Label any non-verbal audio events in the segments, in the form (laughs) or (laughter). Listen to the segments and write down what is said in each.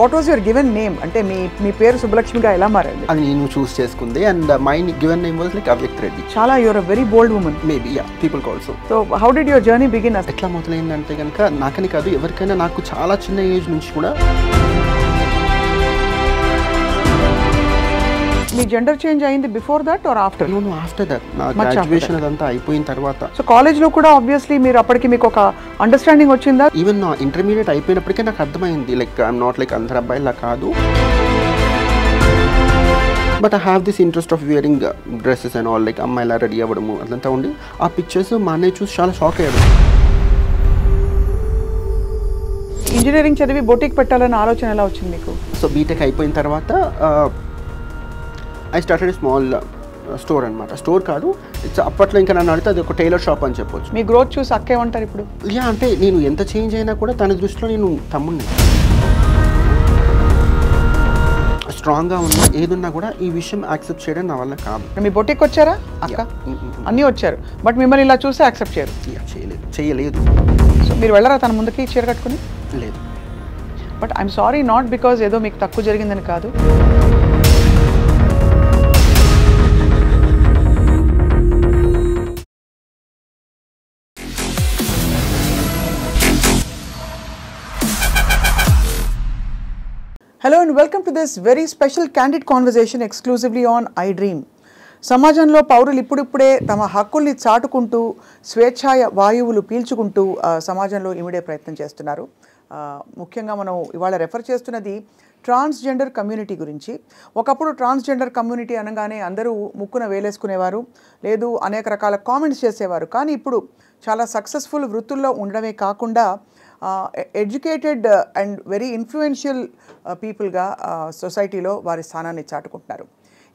What was your given name అంటే మీ మీ పేరు సుబ్బలక్ష్మిగా ఎలా మారింది అది నేను చూస్ చేసుకుంది and my given name was like Avyakt Reddy చాలా your a very bold woman maybe yeah people so so how did your journey begin ఎట్లా మొదలైందంటే కనుక నాకని కాదు ఎవరికైనా నాకు చాలా చిన్న ఏజ్ నుంచి కూడా మీ జెండర్ చేంజ్ అయింది before that or after no after that నా గ్రాడ్యుయేషన్ అదంతా అయిపోయిన తర్వాత సో కాలేజ్ లో కూడా ఆబ్వియస్లీ మీరు అప్పటికి మీకు ఒక అండర్స్టాండింగ్ వచ్చిందా ఈవెన్ నా ఇంటర్మీడియట్ అయిపోయినప్పటికే నాకు అర్థమైంది లైక్ ఐఎమ్ నాట్ లైక్ అబ్బాయి అబ్బాయిలా కాదు but I have this interest of wearing dresses and all like అమ్మాయిలా రెడీ అవ్వడము అదంతా ఉండి ఆ పిక్చర్స్ మా అన్నయ్య చూసి చాలా షాక్ అయ్యాడు ఇంజనీరింగ్ చదివి బొటిక్ పెట్టాలన్న ఆలోచన ఎలా వచ్చింది మీకు సో బీటెక్ అయిపోయిన తర్వాత uh, I started small store అనమాట స్టోర్ కాదు ఇట్స్ అప్పట్లో ఇంకా నన్ను అడిగితే అది ఒక టైలర్ షాప్ అని చెప్పొచ్చు మీ గ్రోత్ చూసి అక్కే ఉంటారు ఇప్పుడు యా అంటే నేను ఎంత చేంజ్ అయినా కూడా తన దృష్టిలో నేను తమ్ముడిని స్ట్రాంగ్గా ఉన్నా ఏదున్నా కూడా ఈ విషయం యాక్సెప్ట్ చేయడం నా వల్ల కాదు మీ బొట్టికి వచ్చారా అక్క అన్నీ వచ్చారు బట్ మిమ్మల్ని ఇలా చూస్తే యాక్సెప్ట్ చేయరు చేయలేదు చేయలేదు సో మీరు వెళ్ళరా తన ముందుకి చీర కట్టుకుని లేదు but I'm sorry not because ఏదో మీకు తక్కువ జరిగిందని కాదు hello and welcome to this very special candid conversation exclusively on I dream సమాజంలో పౌరులు ఇప్పుడిప్పుడే తమ హక్కుల్ని చాటుకుంటూ స్వేచ్ఛాయ వాయువులు పీల్చుకుంటూ సమాజంలో ఇమిడే ప్రయత్నం చేస్తున్నారు ముఖ్యంగా మనం ఇవాళ రెఫర్ చేస్తున్నది ట్రాన్స్జెండర్ కమ్యూనిటీ గురించి ఒకప్పుడు ట్రాన్స్జెండర్ కమ్యూనిటీ అనగానే అందరూ ముక్కున వేలేసుకునేవారు లేదు అనేక రకాల కామెంట్స్ చేసేవారు కానీ ఇప్పుడు చాలా సక్సెస్ఫుల్ వృత్తుల్లో ఉండడమే కాకుండా ఎడ్యుకేటెడ్ అండ్ వెరీ ఇన్ఫ్లుయెన్షియల్ పీపుల్గా సొసైటీలో వారి స్థానాన్ని చాటుకుంటున్నారు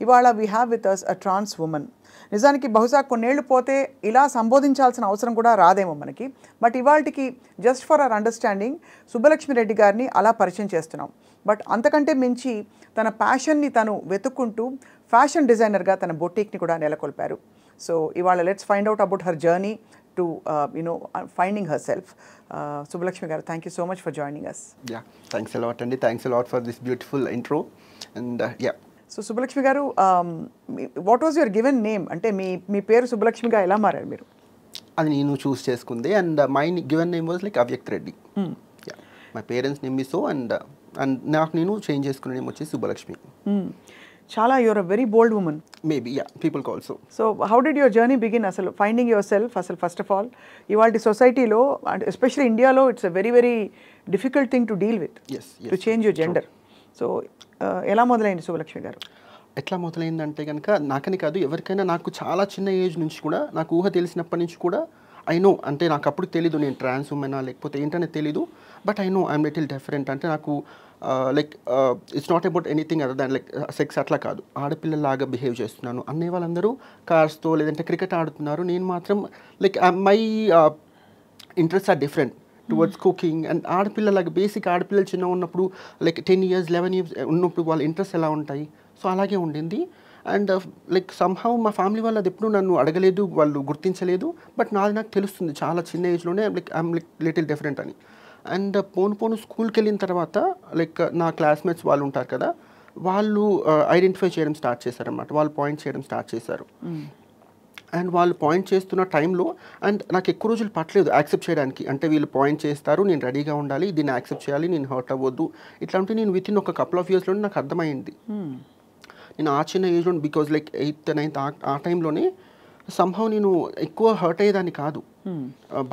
ఇవాళ we have with us a trans woman నిజానికి బహుశా కొన్నేళ్లు పోతే ఇలా సంబోధించాల్సిన అవసరం కూడా రాదేమో మనకి బట్ ఇవాళకి just for our understanding Subbalakshmi Reddy గారిని అలా పరిచయం చేస్తున్నాం బట్ అంతకంటే మించి తన ప్యాషన్ని తను వెతుక్కుంటూ ఫ్యాషన్ డిజైనర్గా తన బొటీక్ని కూడా నెలకొల్పారు సో ఇవాళ let's find out about her journey to, uh, you know, finding herself. Uh, Subhalakshmi Garu, thank you so much for joining us. Yeah, thanks a lot, Andy. Thanks a lot for this beautiful intro. And uh, yeah. So Subbalakshmi garu what was your given name అంటే మీ మీ పేరు సుబ్బలక్ష్మిగా ఎలా మారారు మీరు అది నేను choose చేసుకుంది and my given name was like Avyakt Reddy my parents name is so and and నాకు నేను చేంజ్ చేసుకునే నేమ్ వచ్చి సుబ్బలక్ష్మి చాలా your a very bold woman maybe yeah people call so so how did your journey begin అసలు finding yourself అసలు first of all ఇవాళ సొసైటీలో and especially ఇండియాలో it's a very very difficult thing to deal with to change your gender so ఎలా మొదలైంది శుభలక్ష్మి గారు ఎట్లా మొదలైందంటే కనుక నాకని కాదు ఎవరికైనా నాకు చాలా చిన్న ఏజ్ నుంచి కూడా నాకు ఊహ తెలిసినప్పటి నుంచి కూడా ఐ నో అంటే నాకు అప్పుడు తెలీదు నేను ట్రాన్స్ ఉమెనా లేకపోతే ఏంటనే తెలీదు but I know I'm little different అంటే నాకు like it's not about anything other than like sex అట్లా కాదు ఆడపిల్లలాగా బిహేవ్ చేస్తున్నాను అనే వాళ్ళందరూ కార్స్తో లేదంటే క్రికెట్ ఆడుతున్నారు నేను మాత్రం like my interest are different towards cooking and ఆడపిల్లలాగా బేసిక్ ఆడపిల్లలు చిన్న ఉన్నప్పుడు like ten years eleven years ఉన్నప్పుడు వాళ్ళ ఇంట్రెస్ట్ ఎలా ఉంటాయి సో అలాగే ఉండింది అండ్ లైక్ uh, సంహౌ మా ఫ్యామిలీ వాళ్ళు అది ఎప్పుడు నన్ను అడగలేదు వాళ్ళు గుర్తించలేదు బట్ నాది నాకు తెలుస్తుంది చాలా చిన్న ఏజ్లోనే like I'm like little different అని అండ్ uh, పోను పోను స్కూల్కి వెళ్ళిన తర్వాత లైక్ uh, నా క్లాస్మేట్స్ వాళ్ళు ఉంటారు కదా వాళ్ళు ఐడెంటిఫై చేయడం స్టార్ట్ చేశారు అనమాట వాళ్ళు పాయింట్ చేయడం స్టార్ట్ చేశారు అండ్ వాళ్ళు పాయింట్ చేస్తున్న టైంలో అండ్ నాకు ఎక్కువ రోజులు పట్టలేదు యాక్సెప్ట్ చేయడానికి అంటే వీళ్ళు పాయింట్ చేస్తారు నేను రెడీగా ఉండాలి దీన్ని యాక్సెప్ట్ చేయాలి నేను హర్ట్ అవ్వద్దు ఇట్లాంటి నేను విత్ ఇన్ ఒక కపుల్ ఆఫ్ ఇయర్స్లో నాకు అర్థమైంది hmm. నేను ఆ చిన్న ఉండి బికాజ్ లైక్ ఎయిత్ నైన్త్ ఆ టైంలోనే సంభవం నేను ఎక్కువ హర్ట్ అయ్యేదాన్ని కాదు hmm.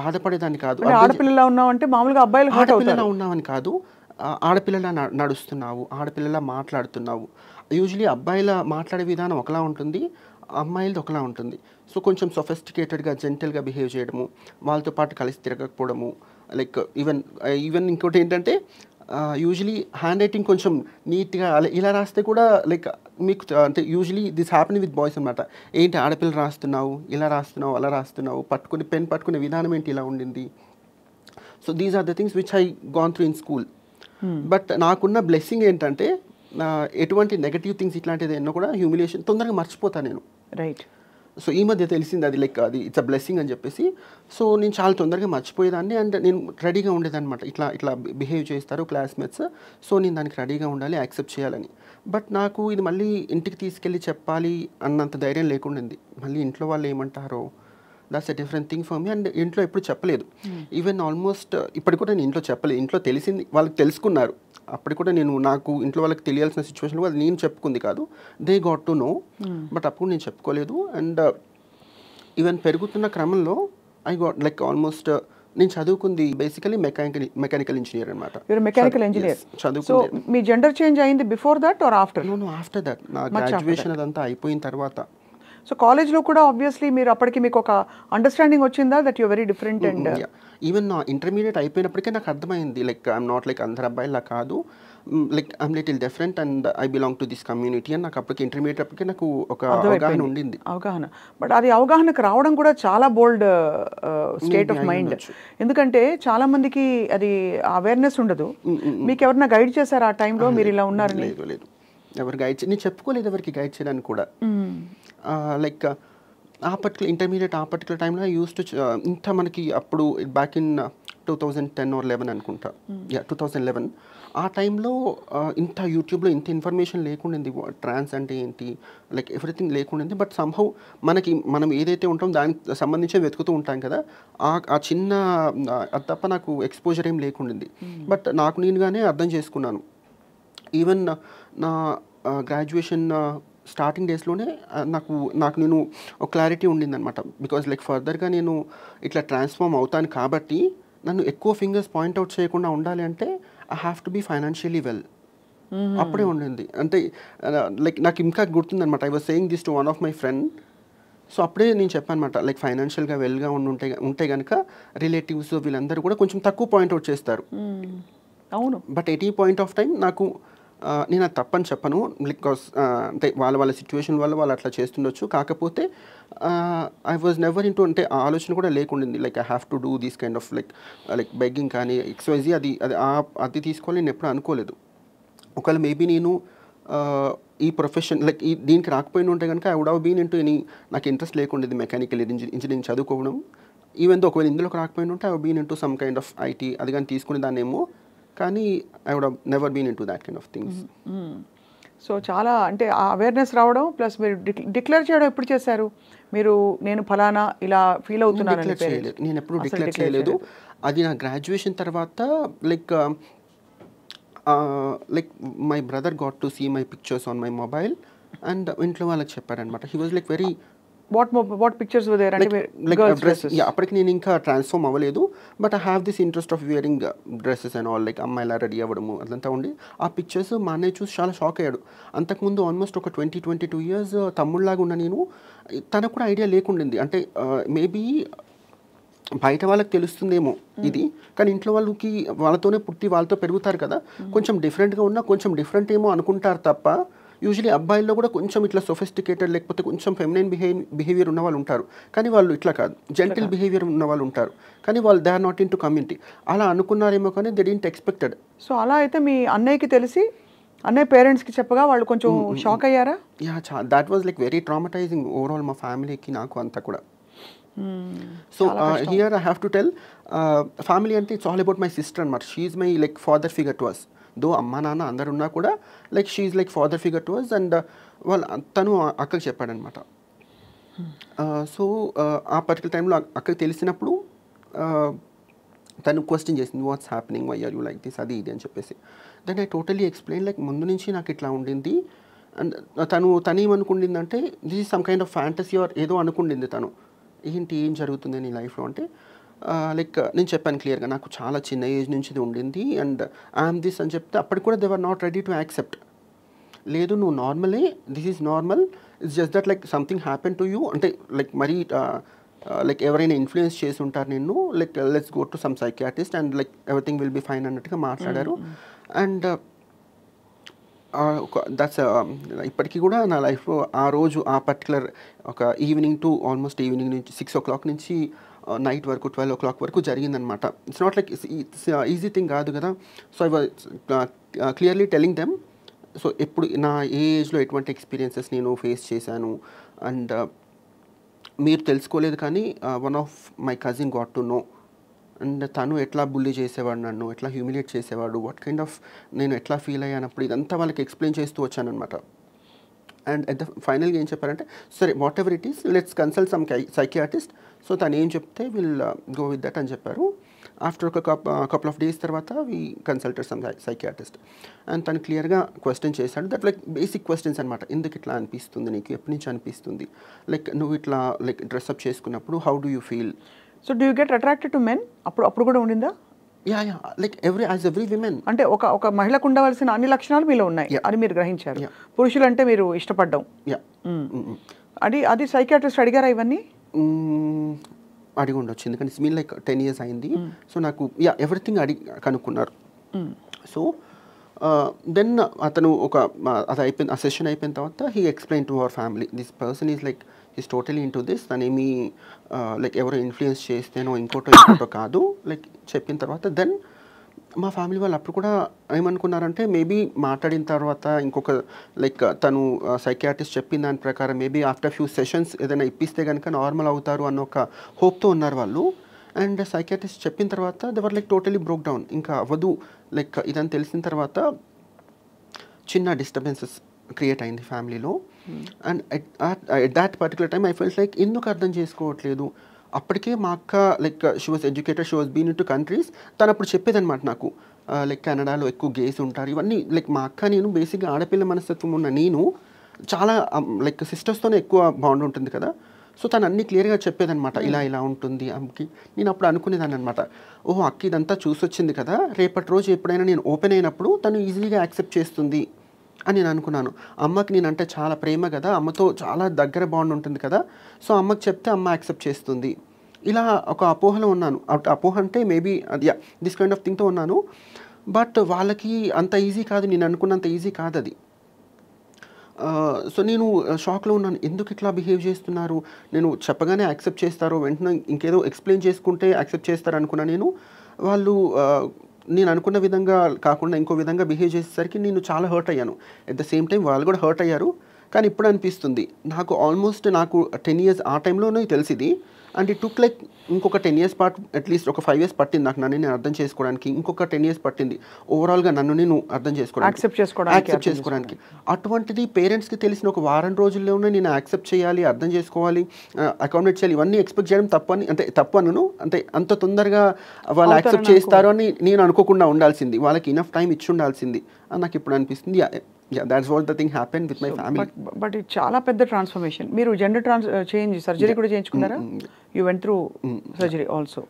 బాధపడేదాన్ని కాదు ఆడపిల్లలా ఉన్నామంటే మామూలుగా అబ్బాయిలు ఆడపిల్లలా ఉన్నామని కాదు ఆడపిల్లలా నడుస్తున్నావు ఆడపిల్లలా మాట్లాడుతున్నావు యూజువలీ అబ్బాయిల మాట్లాడే విధానం ఒకలా ఉంటుంది అమ్మాయిలది ఒకలా ఉంటుంది సో కొంచెం సొఫెస్టికేటెడ్గా జెంటల్గా బిహేవ్ చేయడము వాళ్ళతో పాటు కలిసి తిరగకపోవడము లైక్ ఈవెన్ ఈవెన్ ఇంకోటి ఏంటంటే యూజువలీ హ్యాండ్ రైటింగ్ కొంచెం నీట్గా ఇలా రాస్తే కూడా లైక్ మీకు అంటే usually this happy with boys అనమాట ఏంటి ఆడపిల్ల రాస్తున్నావు ఇలా రాస్తున్నావు అలా రాస్తున్నావు పట్టుకుని పెన్ పట్టుకునే విధానం ఏంటి ఇలా ఉండింది so these are the things which I gone through in school but నాకున్న బ్లెస్సింగ్ ఏంటంటే ఎటువంటి నెగటివ్ థింగ్స్ ఇట్లాంటిది ఎన్నో కూడా హ్యూమిలేషన్ తొందరగా మర్చిపోతాను నేను రైట్ సో ఈ మధ్య తెలిసింది అది లైక్ అది ఇట్స్ అ బ్లెస్సింగ్ అని చెప్పేసి సో నేను చాలా తొందరగా మర్చిపోయేదాన్ని అండ్ నేను రెడీగా ఉండేదన్నమాట ఇట్లా ఇట్లా బిహేవ్ చేస్తారు క్లాస్మేట్స్ సో నేను దానికి రెడీగా ఉండాలి యాక్సెప్ట్ చేయాలని బట్ నాకు ఇది మళ్ళీ ఇంటికి తీసుకెళ్ళి చెప్పాలి అన్నంత ధైర్యం లేకుండా మళ్ళీ ఇంట్లో వాళ్ళు ఏమంటారో that's a different thing for me and ఇంట్లో ఎప్పుడు చెప్పలేదు ఈవెన్ ఆల్మోస్ట్ ఇప్పటి కూడా నేను ఇంట్లో చెప్పలేదు ఇంట్లో తెలిసింది వాళ్ళకి తెలుసుకున్నారు అప్పటి కూడా నేను నాకు ఇంట్లో వాళ్ళకి తెలియాల్సిన సిచ్యువేషన్ అది నేను చెప్పుకుంది కాదు they got to know but అప్పుడు నేను చెప్పుకోలేదు అండ్ ఈవెన్ uh, పెరుగుతున్న క్రమంలో ఐ గాట్ లైక్ ఆల్మోస్ట్ నేను చదువుకుంది బేసికలీ మెకానికల్ మెకానికల్ ఇంజనీర్ అనమాట మెకానికల్ ఇంజనీర్ సో మీ జెండర్ చేంజ్ అయింది before that or after no after that నా గ్రాడ్యుయేషన్ అదంతా అయిపోయిన తర్వాత సో కాలేజ్లో కూడా ఆబ్వియస్లీ మీరు అప్పటికి మీకు ఒక అండర్స్టాండింగ్ వచ్చిందా that you very different and even నా ఇంటర్మీడియట్ అయిపోయినప్పటికే నాకు అర్థమైంది లైక్ ఐఎమ్ నాట్ లైక్ అందరు అబ్బాయిలా కాదు like I'm little different and I belong to this community అని నాకు అప్పటికి ఇంటర్మీడియట్ అప్పటికే నాకు ఒక అవగాహన ఉండింది అవగాహన బట్ అది అవగాహనకు రావడం కూడా చాలా బోల్డ్ స్టేట్ ఆఫ్ మైండ్ ఎందుకంటే చాలా మందికి అది అవేర్నెస్ ఉండదు mm, mm, mm. మీకు ఎవరన్నా గైడ్ చేశారు ఆ టైంలో ah, మీరు ఇలా ఉన్నారని లేదు లేదు ఎవరు గైడ్ చే నేను చెప్పుకోలేదు ఎవరికి గైడ్ చేయడానికి కూడా లైక్ ఆ పర్టికులర్ ఇంటర్మీడియట్ ఆ పర్టికులర్ టైంలో యూస్ టు ఇంత మనకి అప్పుడు back in two thousand ten or eleven అనుకుంటా యా టూ థౌజండ్ లెవెన్ ఆ టైంలో ఇంత యూట్యూబ్లో ఇంత ఇన్ఫర్మేషన్ లేకుండింది ట్రాన్స్ అంటే ఏంటి లైక్ ఎవ్రీథింగ్ లేకుండింది బట్ సంహౌ మనకి మనం ఏదైతే ఉంటామో దానికి సంబంధించి వెతుకుతూ ఉంటాం కదా ఆ చిన్న అది తప్ప నాకు ఎక్స్పోజర్ ఏం లేకుండింది బట్ నాకు నేనుగానే అర్థం చేసుకున్నాను ఈవెన్ నా గ్రాడ్యుయేషన్ స్టార్టింగ్ డేస్లోనే నాకు నాకు నేను ఒక క్లారిటీ ఉండిందనమాట బికాజ్ లైక్ ఫర్దర్గా నేను ఇట్లా ట్రాన్స్ఫామ్ అవుతాను కాబట్టి నన్ను ఎక్కువ ఫింగర్స్ పాయింట్అవుట్ చేయకుండా ఉండాలి అంటే I have to be financially well అప్పుడే ఉండింది అంటే లైక్ నాకు ఇంకా గుర్తుందనమాట I was saying this to one of my friend so అప్పుడే నేను చెప్పాను అనమాట లైక్ ఫైనాన్షియల్గా వెల్గా ఉండి ఉంటే ఉంటే కనుక రిలేటివ్స్ వీళ్ళందరూ కూడా కొంచెం తక్కువ పాయింట్అవుట్ చేస్తారు అవును but at point of time నాకు నేను అది తప్పని చెప్పను బికాస్ అంటే వాళ్ళ వాళ్ళ సిచ్యువేషన్ వల్ల వాళ్ళు అట్లా చేస్తుండొచ్చు కాకపోతే ఐ వాజ్ నెవర్ ఇంటూ అంటే ఆ ఆలోచన కూడా లేకుండింది like I have to do these kind of like like begging కానీ ఎక్స్వైజీ అది అది అది తీసుకోవాలి నేను ఎప్పుడు అనుకోలేదు ఒకవేళ మేబీ నేను ఈ ప్రొఫెషన్ లైక్ ఈ దీనికి రాకపోయిన ఉంటే కనుక I would have been into any నాకు ఇంట్రెస్ట్ లేకుండేది మెకానికల్ ఇంజనీరింగ్ చదువుకోవడం ఈవెన్ దో ఒకవేళ ఇందులోకి రాకపోయిన ఉంటే I been into some kind of IT అది కానీ తీసుకునే దాన్ని ఏమో కానీ I would never been in to that kind of things so చాలా అంటే ఆ అవేర్నెస్ రావడం ప్లస్ మీరు డిక్లేర్ చేయడం ఎప్పుడు చేశారు మీరు నేను ఫలానా ఇలా ఫీల్ అవుతున్నాను నేను ఎప్పుడు డిక్లేర్ చేయలేదు అది నా గ్రాడ్యుయేషన్ తర్వాత like like my brother got to see my pictures on my mobile and ఇంట్లో వాళ్ళకి చెప్పారనమాట he was like very what what pictures అప్పటికి నేను ఇంకా ట్రాన్స్ఫార్మ్ అవ్వలేదు but I have this interest of wearing dresses and all like అమ్మాయి ఇలా ready అవ్వడము అదంతా ఉండి ఆ పిక్చర్స్ మా అన్నయ్య చూసి చాలా షాక్ అయ్యాడు అంతకుముందు ఆల్మోస్ట్ ఒక ట్వంటీ ట్వంటీ టూ ఇయర్స్ తమ్ముళ్ళలాగా ఉన్న నేను తనకు కూడా ఐడియా లేకుండింది అంటే మేబీ uh, బయట వాళ్ళకి తెలుస్తుందేమో hmm. ఇది కానీ ఇంట్లో వాళ్ళకి వాళ్ళతోనే పుట్టి వాళ్ళతో పెరుగుతారు కదా hmm. కొంచెం డిఫరెంట్గా ఉన్నా కొంచెం డిఫరెంట్ ఏమో అనుకుంటారు తప్ప యూజువలీ అబ్బాయిల్లో కూడా కొంచెం ఇట్లా సొఫిస్టికేటెడ్ లేకపోతే కొంచెం ఫెమినైన్ బిహేవ్ బిహేవియర్ ఉన్న వాళ్ళు ఉంటారు కానీ వాళ్ళు ఇట్లా కాదు జెంటిల్ బిహేవియర్ ఉన్న వాళ్ళు ఉంటారు కానీ వాళ్ళు they are not into community అలా అనుకున్నారేమో కానీ దే డింట్ ఎక్స్పెక్టెడ్ సో అలా అయితే మీ అన్నయ్యకి తెలిసి అన్నయ్య పేరెంట్స్కి చెప్పగా వాళ్ళు కొంచెం షాక్ అయ్యారా యా చా that was like very traumatizing overall మా ఫ్యామిలీకి నాకు అంతా కూడా so here I have to tell family అంటే it's all about my sister అనమాట she my like father figure to us though అమ్మా నాన్న అందరు ఉన్నా కూడా like she like father figure to us and వాళ్ళు తను అక్కకి చెప్పాడనమాట సో hmm. uh, uh, ఆ పర్టికులర్ టైంలో అక్కకి తెలిసినప్పుడు uh, తను క్వశ్చన్ చేసింది what's happening why are you like this అది ఇది అని చెప్పేసి then I totally explain like ముందు నుంచి నాకు ఇట్లా ఉండింది అండ్ తను తనేమనుకుండిందంటే this is some kind of fantasy or ఏదో అనుకుండింది తను ఏంటి ఏం జరుగుతుంది నీ లైఫ్లో అంటే లైక్ నేను చెప్పాను క్లియర్గా నాకు చాలా చిన్న ఏజ్ నుంచి ఇది ఉండింది అండ్ ఐఎమ్ దిస్ అని చెప్తే అప్పటికి కూడా they were not ready to accept లేదు నువ్వు నార్మలే this is normal it's just that like something happen to you అంటే లైక్ మరీ లైక్ ఎవరైనా ఇన్ఫ్లుయెన్స్ చేసి ఉంటారు నిన్ను like let's go to some psychiatrist and like everything will be fine అన్నట్టుగా మాట్లాడారు అండ్ ఒక దట్స్ ఇప్పటికీ కూడా నా లైఫ్లో ఆ రోజు ఆ పర్టికులర్ ఒక ఈవినింగ్ టు ఆల్మోస్ట్ ఈవినింగ్ నుంచి సిక్స్ ఓ క్లాక్ నుంచి నైట్ uh, వరకు ట్వెల్వ్ ఓ క్లాక్ వరకు జరిగిందనమాట it's not like easy thing కాదు కదా so I was clearly telling them so ఎప్పుడు నా ఏజ్లో ఎటువంటి ఎక్స్పీరియన్సెస్ నేను ఫేస్ చేశాను అండ్ uh, మీరు తెలుసుకోలేదు కానీ one of my cousin got to know and తను ఎట్లా బుల్లి చేసేవాడు నన్ను ఎట్లా హ్యూమిలేట్ చేసేవాడు వాట్ కైండ్ ఆఫ్ నేను ఎట్లా ఫీల్ అయ్యానప్పుడు ఇదంతా వాళ్ళకి ఎక్స్ప్లెయిన్ చేస్తూ వచ్చానమాట అండ్ ఎట్ ద ఫైనల్గా ఏం చెప్పారంటే సరే whatever it is let's consult some psychiatrist so తను ఏం చెప్తే విల్ గో విత్ దట్ అని చెప్పారు ఆఫ్టర్ ఒక కపుల్ ఆఫ్ డేస్ తర్వాత we consulted some psychiatrist and తను క్లియర్గా క్వశ్చన్ చేశాడు దట్ లైక్ బేసిక్ క్వశ్చన్స్ అనమాట ఎందుకు ఇట్లా అనిపిస్తుంది నీకు ఎప్పటి నుంచి అనిపిస్తుంది లైక్ నువ్వు ఇట్లా లైక్ డ్రెస్అప్ చేసుకున్నప్పుడు how do you feel so do you get attracted to men అప్పుడు అప్పుడు కూడా ఉండిందా yeah yeah like every as every women అంటే ఒక ఒక మహిళకు ఉండవలసిన అన్ని లక్షణాలు మీలో ఉన్నాయి అని మీరు గ్రహించారు పురుషులు అంటే మీరు ఇష్టపడ్డం యా అది అది సైకియాట్రిస్ట్ అడిగారా ఇవన్నీ అడిగి ఉండొచ్చు ఎందుకంటే మీన్ లైక్ టెన్ ఇయర్స్ అయింది సో నాకు యా ఎవ్రీథింగ్ అడిగి కనుక్కున్నారు సో దెన్ అతను ఒక అది అయిపోయిన ఆ సెషన్ అయిపోయిన తర్వాత he explain to our family this person is like is totally into this ఏమీ లైక్ ఎవరో ఇన్ఫ్లుయెన్స్ చేస్తేనో ఇంకోటో ఇంకోటో కాదు లైక్ చెప్పిన తర్వాత దెన్ మా ఫ్యామిలీ వాళ్ళు అప్పుడు కూడా ఏమనుకున్నారంటే మేబీ మాట్లాడిన తర్వాత ఇంకొక లైక్ తను సైకియాట్రిస్ట్ చెప్పిన దాని ప్రకారం మేబీ ఆఫ్టర్ ఫ్యూ సెషన్స్ ఏదైనా ఇప్పిస్తే కనుక నార్మల్ అవుతారు అన్న ఒక హోప్తో ఉన్నారు వాళ్ళు అండ్ సైకియాట్రిస్ట్ చెప్పిన తర్వాత they were like totally broke down ఇంకా అవ్వదు లైక్ ఇదని తెలిసిన తర్వాత చిన్న డిస్టర్బెన్సెస్ క్రియేట్ అయింది ఫ్యామిలీలో hmm. And at that particular time I feels like ఎందుకు అర్థం చేసుకోవట్లేదు అప్పటికే మా అక్క like she was educated she was been in two countries తను అప్పుడు చెప్పేదనమాట నాకు లైక్ కెనడాలో ఎక్కువ గేస్ ఉంటారు ఇవన్నీ లైక్ మా అక్క నేను బేసిక్గా ఆడపిల్ల మనస్తత్వం ఉన్న నేను చాలా లైక్ um, సిస్టర్స్తోనే ఎక్కువ బాండ్ ఉంటుంది కదా సో తను అన్ని క్లియర్గా చెప్పేదనమాట hmm. ఇలా ఇలా ఉంటుంది అమ్మకి నేను అప్పుడు అనుకునేదాన్ని అనమాట ఓహో అక్క ఇదంతా చూసొచ్చింది కదా రేపటి రోజు ఎప్పుడైనా నేను ఓపెన్ అయినప్పుడు తను ఈజీగా యాక్సెప్ట్ చేస్తుంది అని నేను అనుకున్నాను అమ్మకి నేను అంటే చాలా ప్రేమ కదా అమ్మతో చాలా దగ్గర బాండ్ ఉంటుంది కదా సో అమ్మకి చెప్తే అమ్మ యాక్సెప్ట్ చేస్తుంది ఇలా ఒక అపోహలో ఉన్నాను అపోహ అంటే మేబీ అది దిస్ కైండ్ ఆఫ్ థింగ్తో ఉన్నాను బట్ వాళ్ళకి అంత ఈజీ కాదు నేను అనుకున్నంత ఈజీ కాదు అది సో నేను షాక్లో ఉన్నాను ఎందుకు ఇట్లా బిహేవ్ చేస్తున్నారు నేను చెప్పగానే యాక్సెప్ట్ చేస్తారో వెంటనే ఇంకేదో ఎక్స్ప్లెయిన్ చేసుకుంటే యాక్సెప్ట్ చేస్తారు నేను వాళ్ళు నేను అనుకున్న విధంగా కాకుండా ఇంకో విధంగా బిహేవ్ చేసేసరికి నేను చాలా హర్ట్ అయ్యాను అట్ ద సేమ్ టైం వాళ్ళు కూడా హర్ట్ అయ్యారు కానీ ఇప్పుడు అనిపిస్తుంది నాకు ఆల్మోస్ట్ నాకు టెన్ ఇయర్స్ ఆ టైంలోనే తెలిసింది అండ్ ఇట్ టుక్ లైక్ ఇంకొక టెన్ ఇయర్స్ పాటు అట్లీస్ట్ ఒక ఫైవ్ ఇయర్స్ పట్టింది నాకు నన్ను నేను అర్థం చేసుకోవడానికి ఇంకొక టెన్ ఇయర్స్ పట్టింది ఓవరాల్గా నన్ను నేను అర్థం చేసుకోవడానికి యాక్సెప్ట్ చేసుకోవడానికి యాక్సెప్ట్ చేసుకోవడానికి అటువంటిది పేరెంట్స్కి తెలిసిన ఒక వారం రోజుల్లోనే నేను యాక్సెప్ట్ చేయాలి అర్థం చేసుకోవాలి అకామిడేట్ చేయాలి ఇవన్నీ ఎక్స్పెక్ట్ చేయడం తప్పు అని అంటే తప్పు అనను అంటే అంత తొందరగా వాళ్ళు యాక్సెప్ట్ చేస్తారు అని నేను అనుకోకుండా ఉండాల్సింది వాళ్ళకి ఇనఫ్ టైం ఇచ్చి ఉండాల్సింది అని నాకు ఇప్పుడు అనిపిస్తుంది that's what the thing happen with my family but but చాలా పెద్ద ట్రాన్స్ఫర్మేషన్ మీరు జెండర్ ట్రాన్స్ చేంజ్ సర్జరీ కూడా చేయించుకున్నారా you went through surgery also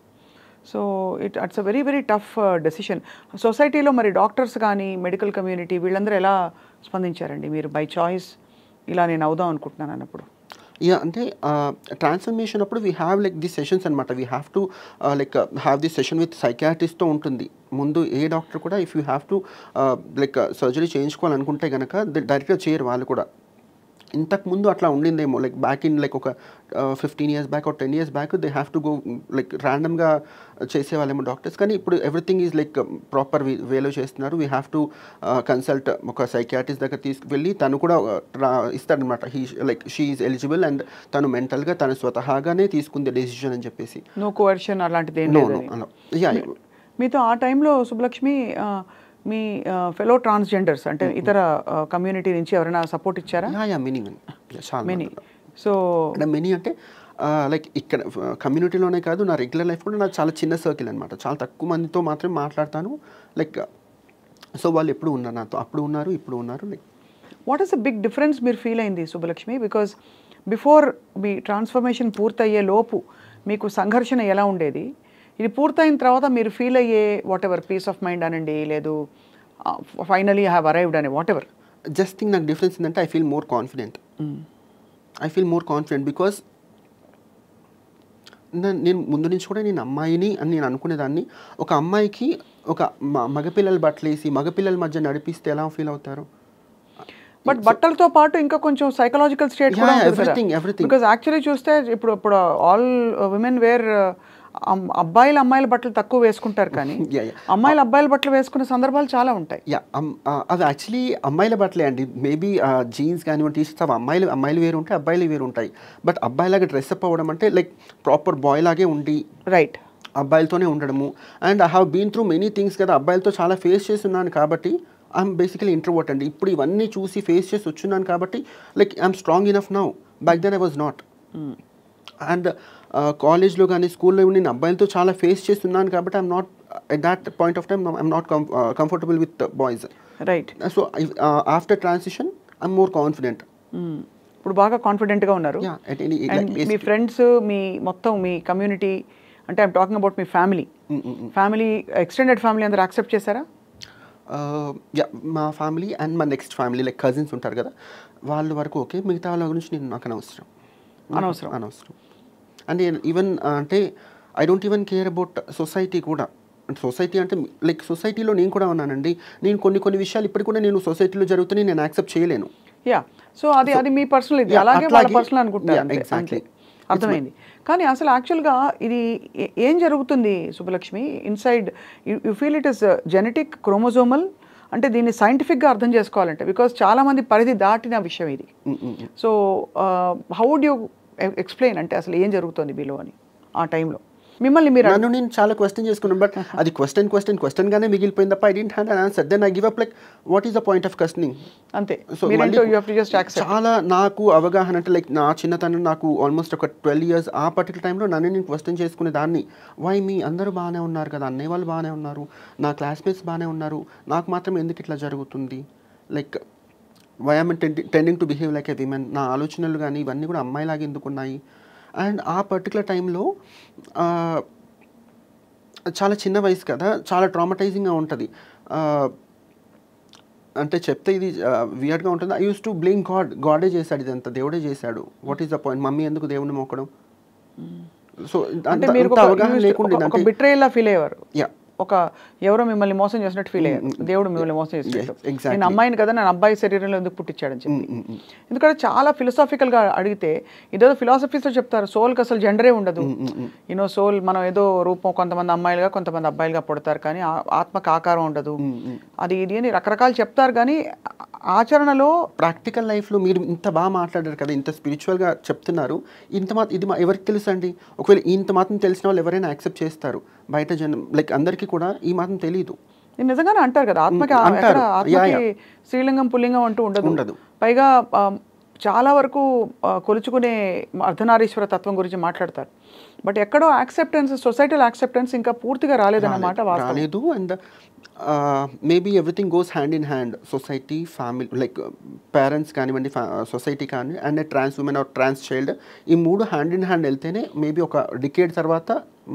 so it it's a very very tough decision సొసైటీలో మరి డాక్టర్స్ కానీ మెడికల్ కమ్యూనిటీ వీళ్ళందరూ ఎలా స్పందించారండి మీరు బై చాయిస్ ఇలా నేను అవుదాం అనుకుంటున్నాను అన్నప్పుడు ఇక అంటే ట్రాన్స్ఫర్మేషన్ అప్పుడు we have like the sessions అనమాట we have to like have the session with సైకాట్రిస్ట్తో ఉంటుంది ముందు ఏ డాక్టర్ కూడా if you have to like surgery చేయించుకోవాలనుకుంటే కనుక డైరెక్ట్గా చేయరు వాళ్ళు కూడా ఇంతకుముందు అట్లా ఉండిందేమో లైక్ బ్యాక్ ఇన్ లైక్ ఒక ఫిఫ్టీన్ ఇయర్స్ బ్యాక్ ఒక ten years back they have to go like ర్యాండమ్గా చేసేవాళ్ళేమో డాక్టర్స్ కానీ ఇప్పుడు ఎవ్రీథింగ్ ఈజ్ లైక్ ప్రాపర్ వేలో చేస్తున్నారు వీ హ్యావ్ టు కన్సల్ట్ ఒక సైకియాట్రిస్ట్ దగ్గర తీసుకువెళ్ళి తను కూడా ఇస్తాడనమాట he like she is eligible and తను మెంటల్గా తను స్వతహాగానే తీసుకుంది డెసిషన్ అని చెప్పేసి నో కోర్షన్ అలాంటిది యా మీతో ఆ టైంలో సుబ్బలక్ష్మి మీ ఫెలో ట్రాన్స్జెండర్స్ అంటే mm-hmm. ఇతర కమ్యూనిటీ నుంచి ఎవరైనా సపోర్ట్ ఇచ్చారా మెనీ మెనీ సో మెనీ అంటే లైక్ ఇక్కడ కమ్యూనిటీలోనే కాదు నా రెగ్యులర్ లైఫ్ కూడా నాకు చాలా చిన్న సర్కిల్ అనమాట చాలా తక్కువ మందితో మాత్రమే మాట్లాడతాను లైక్ సో వాళ్ళు ఎప్పుడు ఉన్నారు నాతో అప్పుడు ఉన్నారు ఇప్పుడు ఉన్నారు like what is the big difference మీరు ఫీల్ అయింది సుబ్బలక్ష్మి బికాస్ బిఫోర్ మీ ట్రాన్స్ఫర్మేషన్ పూర్తయ్యే లోపు మీకు సంఘర్షణ ఎలా ఉండేది ఇది పూర్తయిన తర్వాత మీరు ఫీల్ అయ్యే whatever peace of mind అనండి లేదు ఫైనలీ హ్యావ్ అరైవ్డ్ అని వాట్ ఎవర్ జస్ట్ థింగ్ నాకు డిఫరెన్స్ ఏంటంటే I feel more confident I feel more confident because నేను ముందు నుంచి కూడా నేను అమ్మాయిని అని నేను అనుకునేదాన్ని ఒక అమ్మాయికి ఒక మగపిల్లలు బట్టలేసి మగపిల్లల మధ్య నడిపిస్తే ఎలా ఫీల్ అవుతారు బట్ బట్టలతో పాటు ఇంకా కొంచెం సైకలాజికల్ స్టేట్ కూడా ఎవ్రీథింగ్ ఎవ్రీథింగ్ బికాస్ యాక్చువల్లీ చూస్తే ఇప్పుడు ఇప్పుడు ఆల్ ఉమెన్ వేర్ అబ్బాయిలు అమ్మాయిల బట్టలు తక్కువ వేసుకుంటారు కానీ (laughs) అమ్మాయిలు ah. అబ్బాయిల బట్టలు వేసుకునే సందర్భాలు చాలా ఉంటాయి అవి యాక్చువల్లీ అమ్మాయిల బట్టలే అండి మేబీ జీన్స్ కానివ్వండి టీ అవి అమ్మాయిలు అమ్మాయిలు వేరు ఉంటాయి అబ్బాయిలు వేరు ఉంటాయి బట్ అబ్బాయిలాగా డ్రెస్అప్ అవ్వడం అంటే లైక్ ప్రాపర్ బాయ్ లాగే ఉండి రైట్ అబ్బాయిలతోనే ఉండడము and I have been through many things కదా అబ్బాయిలతో చాలా ఫేస్ చేస్తున్నాను కాబట్టి ఐఎమ్ బేసికలీ ఇంట్రోవర్ట్ అండి ఇప్పుడు ఇవన్నీ చూసి ఫేస్ చేసి వచ్చున్నాను కాబట్టి like I'm strong enough now back then I was not and కాలేజ్లో కానీ స్కూల్లో నేను అబ్బాయిలతో చాలా ఫేస్ చేస్తున్నాను కాబట్టి I'm not at that point of time I'm not comfortable with boys right so after transition I'm more confident ఇప్పుడు బాగా కాన్ఫిడెంట్గా ఉన్నారు మీ ఫ్రెండ్స్ మీ మొత్తం మీ కమ్యూనిటీ అంటే ఐమ్ టాకింగ్ అబౌట్ మీ ఫ్యామిలీ ఫ్యామిలీ ఎక్స్టెండెడ్ ఫ్యామిలీ అందరూ యాక్సెప్ట్ చేశారా uh, మా ఫ్యామిలీ అండ్ మా నెక్స్ట్ ఫ్యామిలీ లైక్ కజిన్స్ ఉంటారు కదా వాళ్ళ వరకు ఓకే మిగతా వాళ్ళ గురించి నేను నాకు అనవసరం అనవసరం అనవసరం అండ్ ఈవెన్ uh, అంటే I don't even care about society కూడా సొసైటీ అంటే లైక్ సొసైటీలో నేను కూడా ఉన్నానండి నేను కొన్ని కొన్ని విషయాలు ఇప్పటి కూడా నేను సొసైటీలో జరుగుతున్నాయి నేను యాక్సెప్ట్ చేయలేను యా సో అది అది మీ పర్సనల్ ఇది అలాగే వాళ్ళ పర్సనల్ అనుకుంటున్నాను ఎగ్జాక్ట్లీ అర్థమైంది కానీ అసలు యాక్చువల్గా ఇది ఏం జరుగుతుంది సుబ్బలక్ష్మి inside you feel it is genetic chromosomal అంటే దీన్ని సైంటిఫిక్గా అర్థం చేసుకోవాలంటే బికాస్ చాలామంది పరిధి దాటిన విషయం ఇది so how do you explain అంటే అసలు ఏం జరుగుతుంది బిలో అని ఆ టైంలో మిమ్మల్ని మీరు నన్ను నేను చాలా క్వశ్చన్ చేసుకున్నాను బట్ (laughs) అది క్వశ్చన్ క్వశ్చన్ క్వశ్చన్ గానే మిగిలిపోయింది తప్ప I didn't have answer then I give up like what is the point of questioning అంతే సో చాలా నాకు అవగాహన అంటే లైక్ నా చిన్నతనం నాకు ఆల్మోస్ట్ ఒక ట్వెల్వ్ ఇయర్స్ ఆ పర్టికులర్ టైంలో నన్ను నేను క్వశ్చన్ చేసుకునే దాన్ని వై మీ అందరూ బాగానే ఉన్నారు కదా అన్నయ్య వాళ్ళు బాగానే ఉన్నారు నా క్లాస్మేట్స్ బాగానే ఉన్నారు నాకు మాత్రం ఎందుకు ఇట్లా జరుగుతుంది like why I'm tending to behave like a women నా ఆలోచనలు కానీ ఇవన్నీ కూడా అమ్మాయిలాగా ఎందుకున్నాయి అండ్ ఆ పర్టికులర్ టైంలో చాలా చిన్న వయసు కదా చాలా ట్రామటైజింగ్గా ఉంటుంది అంటే చెప్తే ఇది వియర్డ్గా ఉంటుంది I use to blame God గాడే చేశాడు ఇదంతా దేవుడే చేశాడు what is the point mummy ఎందుకు దేవుడిని మొక్కడం సో hmm. అంటే అవగాహన లేకుండా ఫీల్ అయ్యేవారు యా ఒక ఎవరో మిమ్మల్ని మోసం చేసినట్టు ఫీల్ అయ్యారు దేవుడు మిమ్మల్ని మోసం చేసినట్టు నేను అమ్మాయిని కదా నేను అబ్బాయి శరీరంలో ఎందుకు పుట్టించాడని చెప్పి ఎందుకంటే చాలా ఫిలాసాఫికల్గా అడిగితే ఇదేదో ఫిలాసఫీస్లో చెప్తారు సోల్కి అసలు జెండరే ఉండదు యూనో సోల్ మనం ఏదో రూపం కొంతమంది అమ్మాయిలుగా కొంతమంది అబ్బాయిలుగా పుడతారు కానీ ఆత్మకు ఆకారం ఉండదు అది ఇది అని రకరకాలు చెప్తారు కానీ ఆచరణలో ప్రాక్టికల్ లైఫ్లో మీరు ఇంత బాగా మాట్లాడారు కదా ఇంత స్పిరిచువల్గా చెప్తున్నారు ఇంత మా ఇది ఎవరికి తెలుసు అండి ఒకవేళ ఇంత మాత్రం తెలిసిన వాళ్ళు ఎవరైనా యాక్సెప్ట్ చేస్తారు బయట జనం లైక్ అందరికీ కూడా ఈ మాత్రం తెలియదు నిజంగానే అంటారు కదా ఆత్మకి ఆత్మకి శ్రీలింగం పుల్లింగం అంటూ ఉండదు ఉండదు పైగా చాలా వరకు కొలుచుకునే అర్ధనారీశ్వర తత్వం గురించి మాట్లాడతారు బట్ ఎక్కడో యాక్సెప్టెన్స్ సొసైటీలో యాక్సెప్టెన్స్ ఇంకా పూర్తిగా రాలేదన్నమాట రాలేదు and maybe everything goes hand in hand society family like parents కానివ్వండి సొసైటీ కానీ and trans women or trans child ఈ మూడు హ్యాండ్ ఇన్ హ్యాండ్ వెళ్తేనే మేబీ ఒక డికేడ్ తర్వాత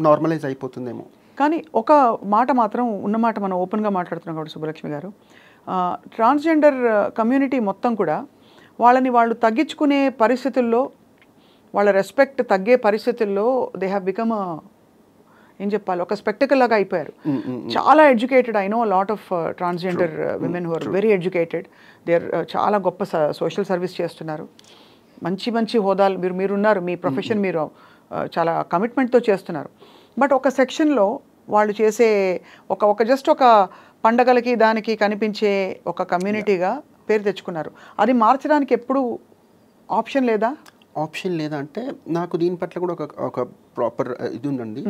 నార్మలైజ్ అయిపోతుందేమో కానీ ఒక మాట మాత్రం ఉన్నమాట మనం ఓపెన్గా మాట్లాడుతున్నాం కాబట్టి సుబ్బలక్ష్మి గారు ట్రాన్స్జెండర్ కమ్యూనిటీ uh, మొత్తం కూడా వాళ్ళని వాళ్ళు తగ్గించుకునే పరిస్థితుల్లో వాళ్ళ రెస్పెక్ట్ తగ్గే పరిస్థితుల్లో దే హ్యావ్ బికమ్ ఏం చెప్పాలి ఒక స్పెక్టికల్ లాగా అయిపోయారు చాలా educated I know lot of transgender women who are very educated they చాలా గొప్ప సోషల్ సర్వీస్ చేస్తున్నారు మంచి మంచి హోదాలు మీరు మీరున్నారు మీ ప్రొఫెషన్ మీరు uh, చాలా కమిట్మెంట్తో చేస్తున్నారు బట్ ఒక సెక్షన్లో వాళ్ళు చేసే ఒక ఒక జస్ట్ ఒక పండగలకి దానికి కనిపించే ఒక కమ్యూనిటీగా పేరు తెచ్చుకున్నారు అది మార్చడానికి ఎప్పుడు ఆప్షన్ లేదా ఆప్షన్ లేదా అంటే నాకు దీని పట్ల కూడా ఒక ఒక ప్రాపర్ ఇది ఉందండి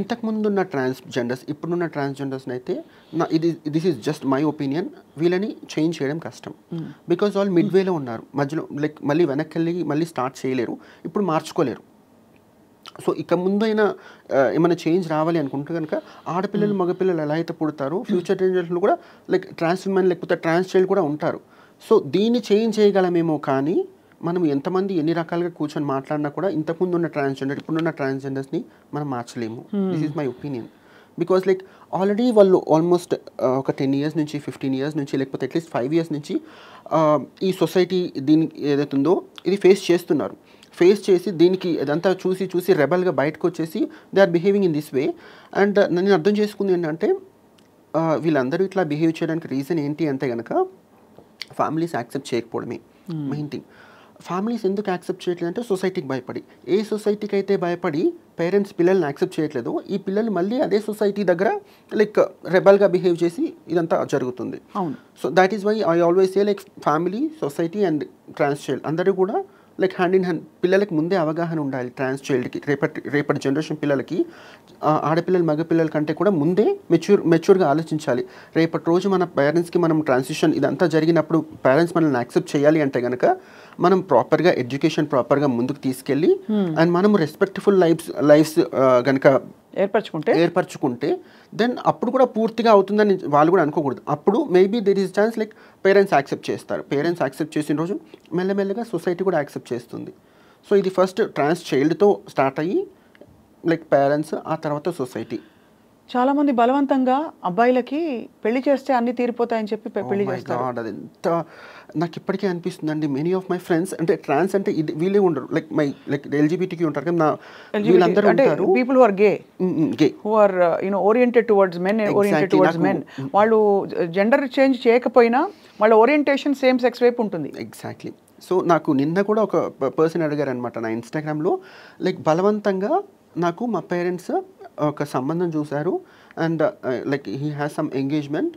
ఇంతకుముందు ఉన్న ట్రాన్స్ జెండర్స్ ఇప్పుడున్న ట్రాన్స్ జెండర్స్ అయితే నా ఇది this is just my opinion వీళ్ళని చేంజ్ చేయడం కష్టం బికాజ్ వాళ్ళు మిడ్ వేలో ఉన్నారు మధ్యలో లైక్ మళ్ళీ వెనక్కి వెళ్ళి మళ్ళీ స్టార్ట్ చేయలేరు ఇప్పుడు మార్చుకోలేరు సో ఇక ముందైనా ఏమైనా చేంజ్ రావాలి అనుకుంటే కనుక ఆడపిల్లలు మగపిల్లలు ఎలా అయితే పుడతారో ఫ్యూచర్ జనరేషన్లు కూడా లైక్ ట్రాన్స్ ఉమెన్ లేకపోతే ట్రాన్స్ చైల్డ్ కూడా ఉంటారు సో దీన్ని చేంజ్ చేయగలమేమో కానీ మనం ఎంతమంది ఎన్ని రకాలుగా కూర్చొని మాట్లాడినా కూడా ఇంతకుముందు ఉన్న ట్రాన్స్జెండర్ ఇప్పుడున్న ట్రాన్స్జెండర్స్ని మనం మార్చలేము this is my opinion because like already వాళ్ళు ఆల్మోస్ట్ uh, ఒక టెన్ ఇయర్స్ నుంచి ఫిఫ్టీన్ ఇయర్స్ నుంచి లేకపోతే అట్లీస్ట్ ఫైవ్ ఇయర్స్ నుంచి uh, ఈ సొసైటీ దీనికి ఏదైతుందో ఇది ఫేస్ చేస్తున్నారు ఫేస్ చేసి దీనికి అదంతా చూసి చూసి రెబల్గా బయటకు వచ్చేసి they are behaving in this way and నేను అర్థం చేసుకుంది ఏంటంటే uh, వీళ్ళందరూ ఇట్లా బిహేవ్ చేయడానికి రీజన్ ఏంటి అంటే కనుక ఫ్యామిలీస్ యాక్సెప్ట్ చేయకపోవడమే మెయిన్ hmm. థింగ్ ఫ్యామిలీస్ ఎందుకు యాక్సెప్ట్ చేయట్లేదు అంటే సొసైటీకి భయపడి ఏ సొసైటీకి అయితే భయపడి పేరెంట్స్ పిల్లల్ని యాక్సెప్ట్ చేయట్లేదు ఈ పిల్లలు మళ్ళీ అదే సొసైటీ దగ్గర లైక్ రెబల్గా బిహేవ్ చేసి ఇదంతా జరుగుతుంది అవును so that is why I always a like family society and trans child అందరూ కూడా లైక్ హ్యాండ్ ఇన్ హ్యాండ్ పిల్లలకి ముందే అవగాహన ఉండాలి ట్రాన్స్ చైల్డ్కి రేపటి రేపటి జనరేషన్ పిల్లలకి ఆడపిల్లలు మగపిల్లల కంటే కూడా ముందే మెచ్యూర్ మెచ్యూర్గా ఆలోచించాలి రేపటి రోజు మన పేరెంట్స్కి మనం ట్రాన్సిషన్ ఇదంతా జరిగినప్పుడు పేరెంట్స్ మనల్ని యాక్సెప్ట్ చేయాలి అంటే కనుక మనం ప్రాపర్గా ఎడ్యుకేషన్ ప్రాపర్గా ముందుకు తీసుకెళ్ళి అండ్ మనం రెస్పెక్ట్ఫుల్ లైఫ్స్ లైఫ్స్ కనుక ఏర్పరచుకుంటే ఏర్పరచుకుంటే దెన్ అప్పుడు కూడా పూర్తిగా అవుతుందని వాళ్ళు కూడా అనుకోకూడదు అప్పుడు maybe there is chance like parents accept చేస్తారు పేరెంట్స్ యాక్సెప్ట్ చేసిన రోజు మెల్లమెల్లగా సొసైటీ కూడా యాక్సెప్ట్ చేస్తుంది సో ఇది ఫస్ట్ ట్రాన్స్ చైల్డ్తో స్టార్ట్ అయ్యి లైక్ పేరెంట్స్ ఆ తర్వాత సొసైటీ చాలామంది బలవంతంగా అబ్బాయిలకి పెళ్లి చేస్తే అన్ని తీరిపోతాయని చెప్పి oh పెళ్లి చేస్తారు అది ఎంత నాకు ఇప్పటికే అనిపిస్తుంది అండి మెనీ ఆఫ్ మై ఫ్రెండ్స్ అంటే ట్రాన్స్ అంటే ఇది వీళ్ళే ఉండరు లైక్ మై లైక్ ఎల్జీబీటీకి ఉంటారు కదా వీళ్ళందరూ అంటే people who are gay gay who are you know oriented towards men oriented towards men వాళ్ళు జెండర్ uh, చేంజ్ చేయకపోయినా వాళ్ళ ఓరియంటేషన్ సేమ్ సెక్స్ వైపు ఉంటుంది ఎగ్జాక్ట్లీ సో నాకు నిన్న కూడా ఒక పర్సన్ అడిగారు అనమాట నా ఇన్స్టాగ్రామ్లో లైక్ బలవంతంగా నాకు మా పేరెంట్స్ ఒక సంబంధం చూశారు and like he has some engagement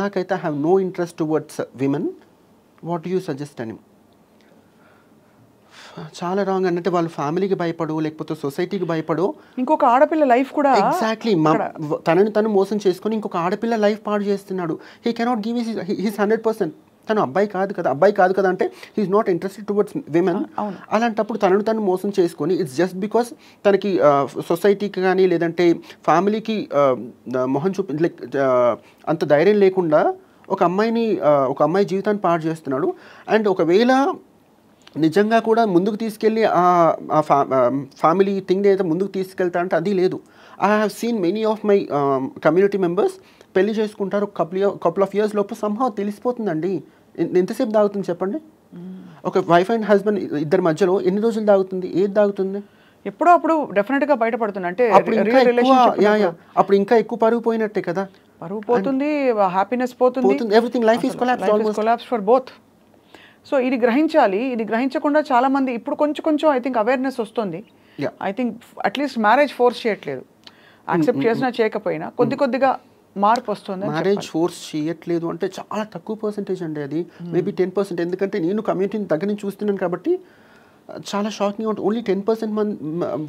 నాకైతే I have no interest towards women what you suggest అని చాలా రాంగ్ అన్నట్టు వాళ్ళు ఫ్యామిలీకి భయపడు లేకపోతే సొసైటీకి భయపడు ఇంకొక ఆడపిల్ల లైఫ్ కూడా ఎగ్జాక్ట్లీ తనని తను మోసం చేసుకొని ఇంకొక ఆడపిల్ల లైఫ్ పాడు చేస్తున్నాడు he cannot give his hundred percent తను అబ్బాయి కాదు కదా అబ్బాయి కాదు కదా అంటే he's not interested towards women అలాంటప్పుడు తనను తను మోసం చేసుకొని ఇట్స్ జస్ట్ బికాస్ తనకి సొసైటీకి కానీ లేదంటే ఫ్యామిలీకి మొహం చూపి లైక్ అంత ధైర్యం లేకుండా ఒక అమ్మాయిని ఒక అమ్మాయి జీవితాన్ని పాడు చేస్తున్నాడు అండ్ ఒకవేళ నిజంగా కూడా ముందుకు తీసుకెళ్ళి ఆ ఫ్యామిలీ థింగ్ ఏదైతే ముందుకు తీసుకెళ్తా అంటే అది లేదు I have seen many of my community members పెళ్లి చేసుకుంటారు కపుల్ కపుల్ ఆఫ్ ఇయర్స్ లోపు సంహా తెలిసిపోతుందండి ఎంతసేపు దాగుతుంది చెప్పండి ఒక వైఫ్ అండ్ హస్బెండ్ ఇద్దరి మధ్యలో ఎన్ని రోజులు దాగుతుంది ఏది దాగుతుంది ఎప్పుడో అప్పుడు డెఫినెట్ గా బయటపడుతుంది అంటే అప్పుడు ఇంకా ఎక్కువ పరుగు పోయినట్టే కదా పరుగు పోతుంది హ్యాపీనెస్ పోతుంది everything life is collapse for both so ఇది గ్రహించాలి ఇది గ్రహించకుండా చాలా మంది ఇప్పుడు కొంచెం కొంచెం ఐ థింక్ అవేర్నెస్ వస్తుంది I think at least marriage force చేయట్లేదు యాక్సెప్ట్ mm, mm, చేసినా mm. చేయకపోయినా కొద్ది కొద్దిగా మార్పు వస్తుంది మ్యారేజ్ ఫోర్స్ చేయట్లేదు అంటే చాలా తక్కువ పర్సెంటేజ్ అండి అది మేబీ టెన్ పర్సెంట్ ఎందుకంటే నేను కమ్యూనిటీని దగ్గర నుంచి చూస్తున్నాను కాబట్టి చాలా షాకింగ్ ఉంటుంది ఓన్లీ టెన్ పర్సెంట్ మంది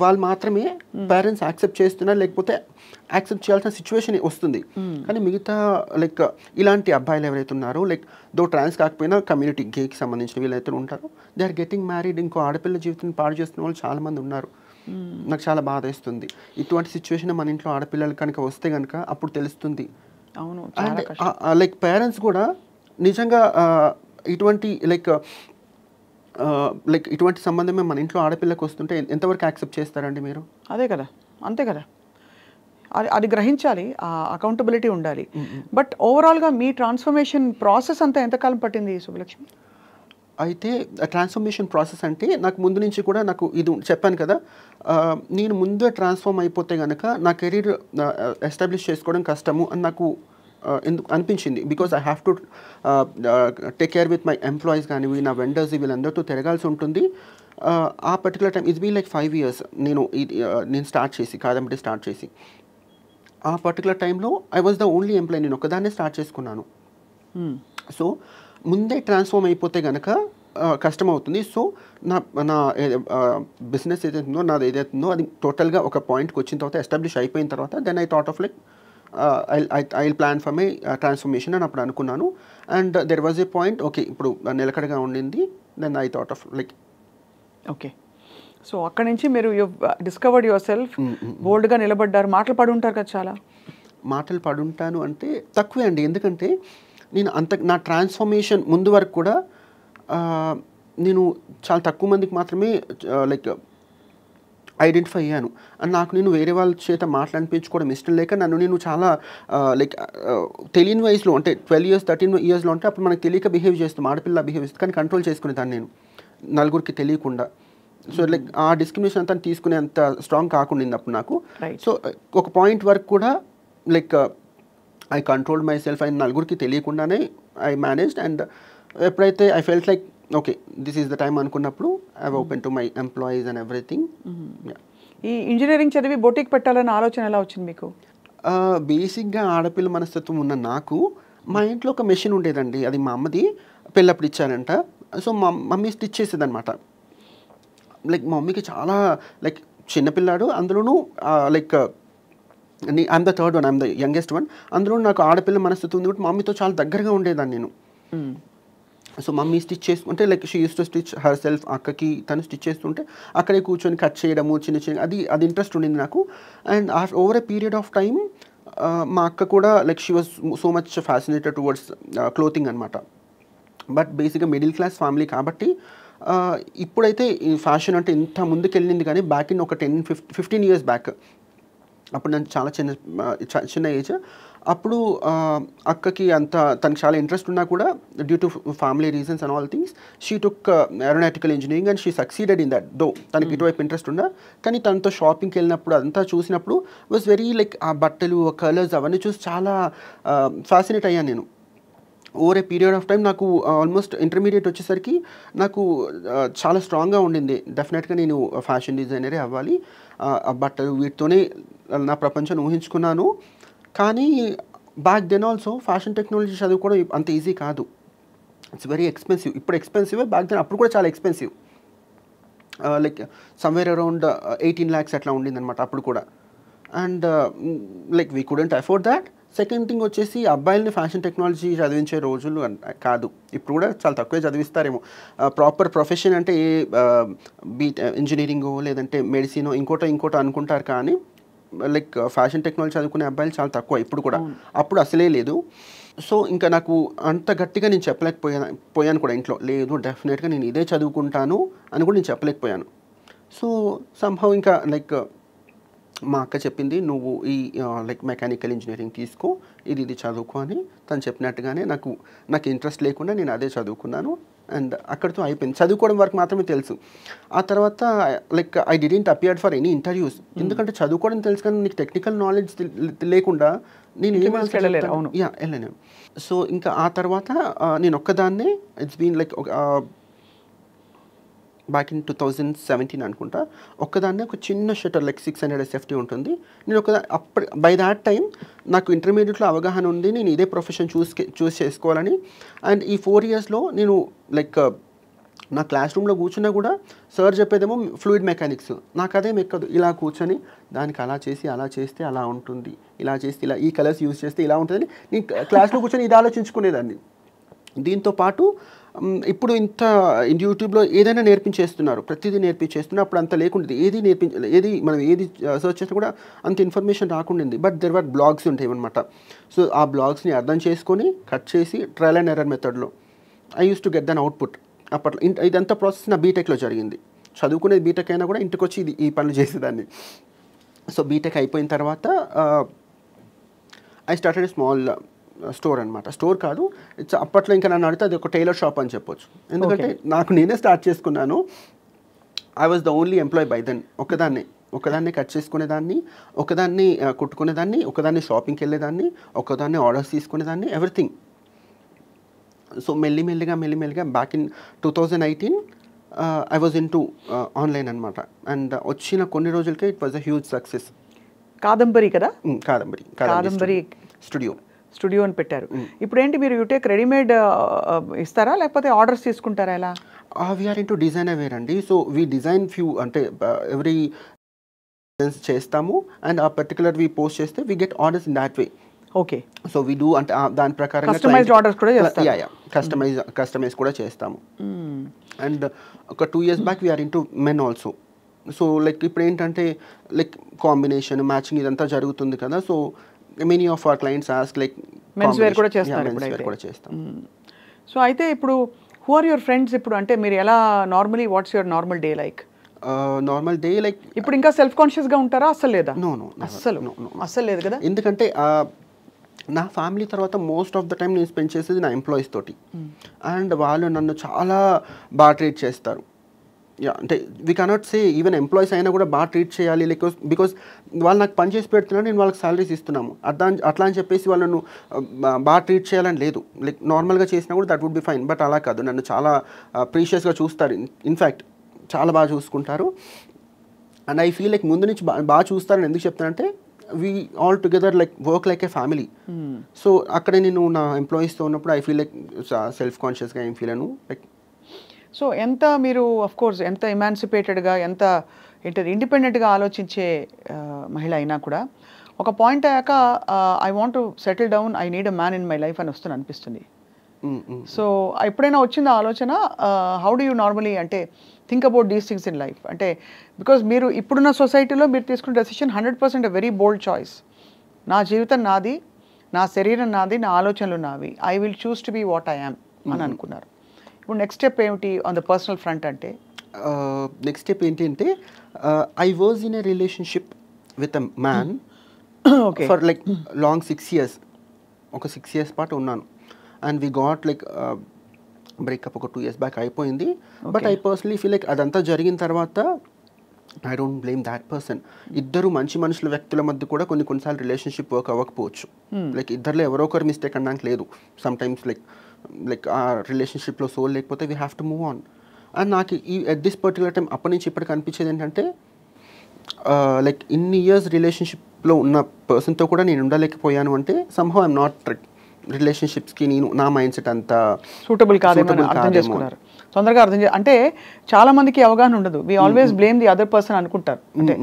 వాళ్ళు మాత్రమే పేరెంట్స్ hmm. యాక్సెప్ట్ చేస్తున్నారు లేకపోతే యాక్సెప్ట్ చేయాల్సిన సిచ్యువేషన్ వస్తుంది hmm. కానీ మిగతా లైక్ ఇలాంటి అబ్బాయిలు ఎవరైతే ఉన్నారో లైక్ దో ట్రాన్స్ కాకపోయినా కమ్యూనిటీ గేకి సంబంధించిన వీళ్ళైతే ఉంటారో దే ఆర్ గెటింగ్ మ్యారీడ్ ఇంకో ఆడపిల్ల జీవితాన్ని పాడు చేస్తున్న వాళ్ళు చాలామంది ఉన్నారు నాకు చాలా బాధ వేస్తుంది ఇటువంటి సిచ్యువేషన్ మన ఇంట్లో ఆడపిల్లలు కనుక వస్తే కనుక అప్పుడు తెలుస్తుంది అవును లైక్ పేరెంట్స్ కూడా నిజంగా ఇటువంటి లైక్ లైక్ ఇటువంటి సంబంధమే మన ఇంట్లో ఆడపిల్లకు వస్తుంటే ఎంతవరకు యాక్సెప్ట్ చేస్తారండి మీరు అదే కదా అంతే కదా అది అది గ్రహించాలి ఆ అకౌంటబిలిటీ ఉండాలి బట్ ఓవరాల్గా మీ ట్రాన్స్ఫర్మేషన్ ప్రాసెస్ అంతా ఎంతకాలం పట్టింది శుభలక్ష్మి అయితే ట్రాన్స్ఫర్మేషన్ ప్రాసెస్ అంటే నాకు ముందు నుంచి కూడా నాకు ఇది చెప్పాను కదా నేను ముందే ట్రాన్స్ఫార్మ్ అయిపోతే కనుక నా కెరీర్ ఎస్టాబ్లిష్ చేసుకోవడం కష్టము అని నాకు అనిపించింది because I have to take care with my employees కానీ నా వెండర్స్ వీళ్ళందరితో తిరగాల్సి ఉంటుంది ఆ particular time it be like five years నేను నేను స్టార్ట్ చేసి కాదంబడి స్టార్ట్ చేసి ఆ పర్టికులర్ టైంలో I was the only employee నేను ఒకదాన్నే స్టార్ట్ చేసుకున్నాను సో hmm. ముందే ట్రాన్స్ఫార్మ్ అయిపోతే కనుక కష్టం అవుతుంది సో నా నా బిజినెస్ ఏదైతుందో నాది ఉందో అది టోటల్గా ఒక పాయింట్కి వచ్చిన తర్వాత ఎస్టాబ్లిష్ అయిపోయిన తర్వాత then I thought of like I plan for my transformation అని అప్పుడు అనుకున్నాను and there was a point okay ఇప్పుడు నిలకడగా ఉండింది then I thought of like okay so అక్కడ నుంచి మీరు యువ డిస్కవర్డ్ యువర్ సెల్ఫ్ బోల్డ్గా నిలబడ్డారు మాటలు పడుంటారు కదా చాలా మాటలు పడుంటాను అంటే తక్కువే అండి ఎందుకంటే నేను అంత నా ట్రాన్స్ఫర్మేషన్ ముందు వరకు కూడా నేను చాలా తక్కువ మందికి మాత్రమే లైక్ ఐడెంటిఫై అయ్యాను అండ్ నాకు నేను వేరే వాళ్ళ చేత మాట్లాడిపించుకోవడం ఇష్టం లేక నన్ను నేను చాలా లైక్ తెలియని వయసులో అంటే ట్వెల్వ్ ఇయర్స్ థర్టీన్ ఇయర్స్లో అంటే అప్పుడు మనకు తెలియక బిహేవ్ చేస్తాం ఆడపిల్ల బిహేవ్ చేస్తుంది కానీ కంట్రోల్ చేసుకునేదాన్ని నేను నలుగురికి తెలియకుండా సో లైక్ hmm. ఆ డిస్క్రిమినేషన్ అంతా తీసుకునే అంత స్ట్రాంగ్ కాకుండా అప్పుడు నాకు సో ఒక పాయింట్ వరకు కూడా like I control myself and నలుగురికి తెలియకుండానే ఐ మేనేజ్డ్ అండ్ ఎప్పుడైతే I felt like okay this is the time అనుకున్నప్పుడు I open to my employees and everything ఈ ఇంజనీరింగ్ చదివి బొటిక్ పెట్టాలన్న ఆలోచన ఎలా వచ్చింది మీకు బేసిక్గా uh, ఆడపిల్ల మనస్తత్వం ఉన్న నాకు మా ఇంట్లో ఒక మెషిన్ ఉండేదండి అది మా అమ్మది పెళ్ళప్పుడు ఇచ్చారంట సో మా మమ్మీ స్టిచ్ చేసేది అనమాట లైక్ మా మమ్మీకి చాలా లైక్ చిన్నపిల్లాడు అందులోనూ like uh, I'm the third one I'm the youngest one అందులో నాకు ఆడపిల్ల మనస్థితి ఉంది కాబట్టి మమ్మీతో చాలా దగ్గరగా ఉండేదాన్ని నేను సో hmm. మమ్మీ స్టిచ్ చేసుకుంటే like she use to stitch herself అక్కకి తను స్టిచ్ చేస్తుంటే అక్కడే కూర్చొని కట్ చేయడము చిన్న చిన్న అది అది ఇంట్రెస్ట్ ఉండింది నాకు and over a period of time మా అక్క కూడా like she was so much fascinated towards clothing అనమాట బట్ బేసిక్గా మిడిల్ క్లాస్ ఫ్యామిలీ కాబట్టి ఇప్పుడైతే ఫ్యాషన్ అంటే ఇంత ముందుకు వెళ్ళింది కానీ బ్యాక్ ఇన్ ఒక ten fif fifteen years back అప్పుడు నేను చాలా చిన్న చిన్న ఏజ్ అప్పుడు అక్కకి అంత తనకి చాలా ఇంట్రెస్ట్ ఉన్నా కూడా due to family reasons and all things she took aeronautical engineering and she succeeded in that though తనకి hmm. ఇటువైపు ఇంట్రెస్ట్ ఉన్నా కానీ తనతో షాపింగ్కి వెళ్ళినప్పుడు అదంతా చూసినప్పుడు వాజ్ వెరీ లైక్ ఆ బట్టలు కలర్స్ అవన్నీ చూసి చాలా ఫ్యాసినేట్ అయ్యాను నేను over a period of time నాకు ఆల్మోస్ట్ ఇంటర్మీడియట్ వచ్చేసరికి నాకు చాలా స్ట్రాంగ్గా ఉండింది డెఫినెట్గా నేను ఫ్యాషన్ డిజైనరే అవ్వాలి బట్టలు వీటితోనే నా ప్రపంచం ఊహించుకున్నాను కానీ back then also fashion technology చదువుకోవడం అంత ఈజీ కాదు ఇట్స్ వెరీ ఎక్స్పెన్సివ్ ఇప్పుడు ఎక్స్పెన్సివ్ బ్యాక్ దెన్ అప్పుడు కూడా చాలా expensive like somewhere around eighteen lakhs అట్లా ఉండిందనమాట అప్పుడు కూడా and like we couldn't afford that second thing వచ్చేసి అబ్బాయిలని ఫ్యాషన్ టెక్నాలజీ చదివించే రోజులు కాదు ఇప్పుడు కూడా చాలా తక్కువే చదివిస్తారేమో ప్రాపర్ ప్రొఫెషన్ అంటే ఏ బీటె ఇంజనీరింగ్ లేదంటే మెడిసిన్ ఇంకోటో ఇంకోటో అనుకుంటారు కానీ లైక్ ఫ్యాషన్ టెక్నాలజీ చదువుకునే అబ్బాయిలు చాలా తక్కువ ఇప్పుడు కూడా అప్పుడు అసలే లేదు సో ఇంకా నాకు అంత గట్టిగా నేను చెప్పలేకపోయాను పోయాను కూడా ఇంట్లో లేదు డెఫినెట్గా నేను ఇదే చదువుకుంటాను అని కూడా నేను చెప్పలేకపోయాను సో సంభవ్ ఇంకా లైక్ మా అక్క చెప్పింది నువ్వు ఈ లైక్ మెకానికల్ ఇంజనీరింగ్ తీసుకో ఇది ఇది చదువుకో అని తను చెప్పినట్టుగానే నాకు నాకు ఇంట్రెస్ట్ లేకుండా నేను అదే చదువుకున్నాను అండ్ అక్కడితో అయిపోయింది చదువుకోవడం వరకు మాత్రమే తెలుసు ఆ తర్వాత like I didn't appear for any interviews ఎందుకంటే చదువుకోవడం తెలుసు కానీ నీకు టెక్నికల్ నాలెడ్జ్ లేకుండా నేను యా వెళ్ళలేను సో ఇంకా ఆ తర్వాత నేను ఒక్కదాన్నే it's been like back in two thousand seventeen అనుకుంటా ఒక్కదాన్నే ఒక చిన్న shutter like six hundred SFT ఉంటుంది నేను ఒక అప్పుడు బై దాట్ టైం నాకు ఇంటర్మీడియట్లో అవగాహన ఉంది నేను ఇదే ప్రొఫెషన్ చూస్ చూస్ చేసుకోవాలని అండ్ ఈ ఫోర్ ఇయర్స్లో నేను లైక్ నా క్లాస్ రూమ్లో కూర్చున్నా కూడా సార్ చెప్పేదేమో ఫ్లూయిడ్ మెకానిక్స్ నాకు అదేం ఎక్కదు ఇలా కూర్చొని దానికి అలా చేసి అలా చేస్తే అలా ఉంటుంది ఇలా చేస్తే ఇలా ఈ కలర్స్ యూజ్ చేస్తే ఇలా ఉంటుందని నేను క్లాస్లో కూర్చొని ఇది ఆలోచించుకునేదాన్ని దీంతో పాటు ఇప్పుడు ఇంత యూట్యూబ్లో ఏదైనా నేర్పించేస్తున్నారు ప్రతిదీ నేర్పించేస్తున్నారు అప్పుడు అంత లేకుండా ఏది నేర్పి ఏది మనం ఏది సర్చ్ చేసినా కూడా అంత ఇన్ఫర్మేషన్ రాకుండా బట్ దెర్ వర్ బ్లాగ్స్ ఉంటాయి అనమాట సో ఆ బ్లాగ్స్ని అర్థం చేసుకొని కట్ చేసి ట్రయల్ అండ్ ఎర్రర్ మెథడ్లో I use to get then output అప్పట్లో ఇదంతా ప్రాసెస్ నా బీటెక్లో జరిగింది చదువుకునేది బీటెక్ అయినా కూడా ఇంటికి వచ్చి ఇది ఈ పనులు చేసేదాన్ని సో బీటెక్ అయిపోయిన తర్వాత ఐ స్టార్టెడ్ స్మాల్ స్టోర్ అనమాట స్టోర్ కాదు ఇట్స్ అప్పట్లో ఇంకా నన్ను అడిగితే అది ఒక టైలర్ షాప్ అని చెప్పొచ్చు ఎందుకంటే నాకు నేనే స్టార్ట్ చేసుకున్నాను I was the only employee by then ఒకదాన్ని ఒకదాన్ని కట్ చేసుకునేదాన్ని ఒకదాన్ని కుట్టుకునేదాన్ని ఒకదాన్ని షాపింగ్కి వెళ్ళేదాన్ని ఒకదాన్ని ఆర్డర్స్ తీసుకునేదాన్ని ఎవ్రీథింగ్ సో మెల్లిమెల్లిగా మెల్లిమెల్లిగా back in two thousand eighteen I was into online అనమాట అండ్ వచ్చిన కొన్ని రోజులకే it was a huge success Kadambari కదా కాదంబరి కాదంబరి స్టూడియో స్టూడియో అని పెట్టారు ఇప్పుడు ఏంటి మీరు యూటేక్ రెడీమేడ్ ఇస్తారా లేకపోతే ఆర్డర్స్ తీసుకుంటారా ఎలా we are into design aware అండి సో వీ డిజైన్ ఫ్యూ అంటే ఎవ్రీ చేస్తాము అండ్ ఆ పర్టికులర్ వి పోస్ట్ చేస్తే we get orders that way okay so we do అంటే దాని ప్రకారం కస్టమైజ్ ఆర్డర్స్ కూడా చేస్తాం యా కస్టమైజ్ కస్టమైజ్ కూడా చేస్తాము అండ్ hmm. ఒక two years back we are into men also so like ఇప్పుడు ఏంటంటే లైక్ కాంబినేషన్ మ్యాచింగ్ ఇదంతా జరుగుతుంది కదా so many of our clients ask like men's wear కూడా చేస్తారు ఇప్పుడు కూడా చేస్తాం సో అయితే ఇప్పుడు హూ ఆర్ యువర్ ఫ్రెండ్స్ ఇప్పుడు అంటే మీరు ఎలా normally what's your normal day like normal day like ఇప్పుడు ఇంకా సెల్ఫ్ కాన్షియస్ గా ఉంటారా అసలు లేదా నో నో అస్సలు అసలు లేదు కదా ఎందుకంటే uh, నా ఫ్యామిలీ తర్వాత మోస్ట్ ఆఫ్ ద టైం నేను స్పెండ్ చేసేది నా ఎంప్లాయీస్ తోటి అండ్ వాళ్ళు నన్ను చాలా బాగా ట్రీట్ చేస్తారు యా అంటే we cannot say even employees అయినా కూడా బాగా ట్రీట్ చేయాలి లేకపోతే బికాస్ వాళ్ళు నాకు పని చేసి పెడుతున్నారు నేను వాళ్ళకి సాలరీస్ ఇస్తున్నాము అట్లా అట్లా అని చెప్పేసి వాళ్ళను బాగా ట్రీట్ చేయాలని లేదు లైక్ నార్మల్గా చేసినా కూడా that would be fine but అలా కాదు నన్ను చాలా ప్రీషియస్గా చూస్తారు ఇన్ఫ్యాక్ట్ చాలా బాగా చూసుకుంటారు అండ్ ఐ ఫీల్ లైక్ ముందు నుంచి బాగా చూస్తారని ఎందుకు చెప్తానంటే we all together like work like a family so అక్కడే నేను నా ఎంప్లాయీస్తో ఉన్నప్పుడు ఐ ఫీల్ లైక్ సెల్ఫ్ కాన్షియస్గా ఏం ఫీల్ అను లైక్ సో ఎంత మీరు అఫ్ కోర్స్ ఎంత ఎమాన్సిపేటెడ్గా ఎంత ఏంటది ఇండిపెండెంట్గా ఆలోచించే మహిళ అయినా కూడా ఒక పాయింట్ అయ్యాక I want settle down I need a man in my life అని వస్తుంది అనిపిస్తుంది సో ఎప్పుడైనా వచ్చింది ఆలోచన హౌ డూ యూ నార్మలీ అంటే think about these things in life అంటే బికాస్ మీరు ఇప్పుడున్న సొసైటీలో మీరు తీసుకున్న decision hundred percent very bold choice నా జీవితం నాది నా శరీరం నాది నా ఆలోచనలు నావి I will choose to be what I am అని అనుకున్నారు ఇప్పుడు నెక్స్ట్ స్టెప్ ఏమిటి ఆన్ ద పర్సనల్ ఫ్రంట్ అంటే నెక్స్ట్ స్టెప్ ఏంటి అంటే I was in a relationship with a man okay for like long six years ఒక సిక్స్ ఇయర్స్ పాటు ఉన్నాను and we got like breakup ఒక టూ ఇయర్స్ బ్యాక్ అయిపోయింది but I personally feel like అదంతా జరిగిన తర్వాత I don't blame that person ఇద్దరు మంచి మనుషుల వ్యక్తుల మధ్య కూడా కొన్ని కొన్నిసార్లు రిలేషన్షిప్ వర్క్ అవ్వకపోవచ్చు లైక్ hmm. ఇద్దరులో ఎవరో ఒకరు మిస్టేక్ అనడానికి లేదు సమ్ టైమ్స్ లైక్ లైక్ ఆ రిలేషన్షిప్లో సోల్ లేకపోతే we have to move on and నాకు ఈ అట్ దిస్ పర్టికులర్ టైం అప్పటి నుంచి ఇప్పటికి అనిపించేది ఏంటంటే లైక్ ఇన్ని ఇయర్స్ రిలేషన్షిప్లో ఉన్న పర్సన్తో కూడా నేను ఉండలేకపోయాను అంటే సంహౌ ఐఎమ్ నాట్ రిలేషన్షిప్స్కి నేను నా మైండ్ సెట్ అంతా సూటబుల్ కాదు తొందరగా అర్థం చేయాలి అంటే చాలా మందికి అవగాహన ఉండదు we always blame the other person అనుకుంటారు అంటే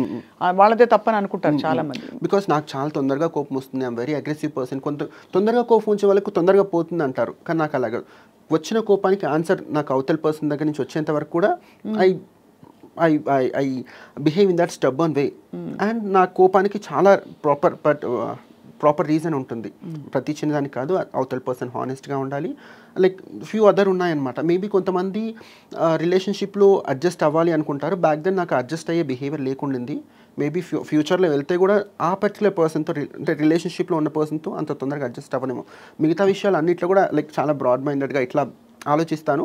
వాళ్ళదే తప్పని అనుకుంటారు చాలా మంది బికాస్ నాకు చాలా తొందరగా కోపం వస్తుంది ఐమ్ వెరీ అగ్రెసివ్ పర్సన్ కొంత తొందరగా కోపం వచ్చే వాళ్ళకు తొందరగా పోతుంది అంటారు కానీ నాకు అలాగే వచ్చిన కోపానికి ఆన్సర్ నాకు అవతల పర్సన్ దగ్గర నుంచి వచ్చేంత వరకు కూడా I I I I behave in that an way and నా కోపానికి చాలా ప్రాపర్ బట్ ప్రాపర్ రీజన్ ఉంటుంది ప్రతి చిన్నదానికి కాదు అవతల పర్సన్ హానెస్ట్గా ఉండాలి లైక్ ఫ్యూ అదర్ ఉన్నాయన్నమాట మేబీ కొంతమంది రిలేషన్షిప్లో అడ్జస్ట్ అవ్వాలి అనుకుంటారు బ్యాక్ దెన్ నాకు అడ్జస్ట్ అయ్యే బిహేవియర్ లేకుండింది మేబీ ఫ్యూ ఫ్యూచర్లో వెళ్తే కూడా ఆ పర్టికులర్ పర్సన్తో అంటే రిలేషన్షిప్లో ఉన్న పర్సన్తో అంత తొందరగా అడ్జస్ట్ అవ్వనేమో మిగతా విషయాలు అన్నిట్లో కూడా లైక్ చాలా బ్రాడ్ మైండెడ్గా ఇట్లా ఆలోచిస్తాను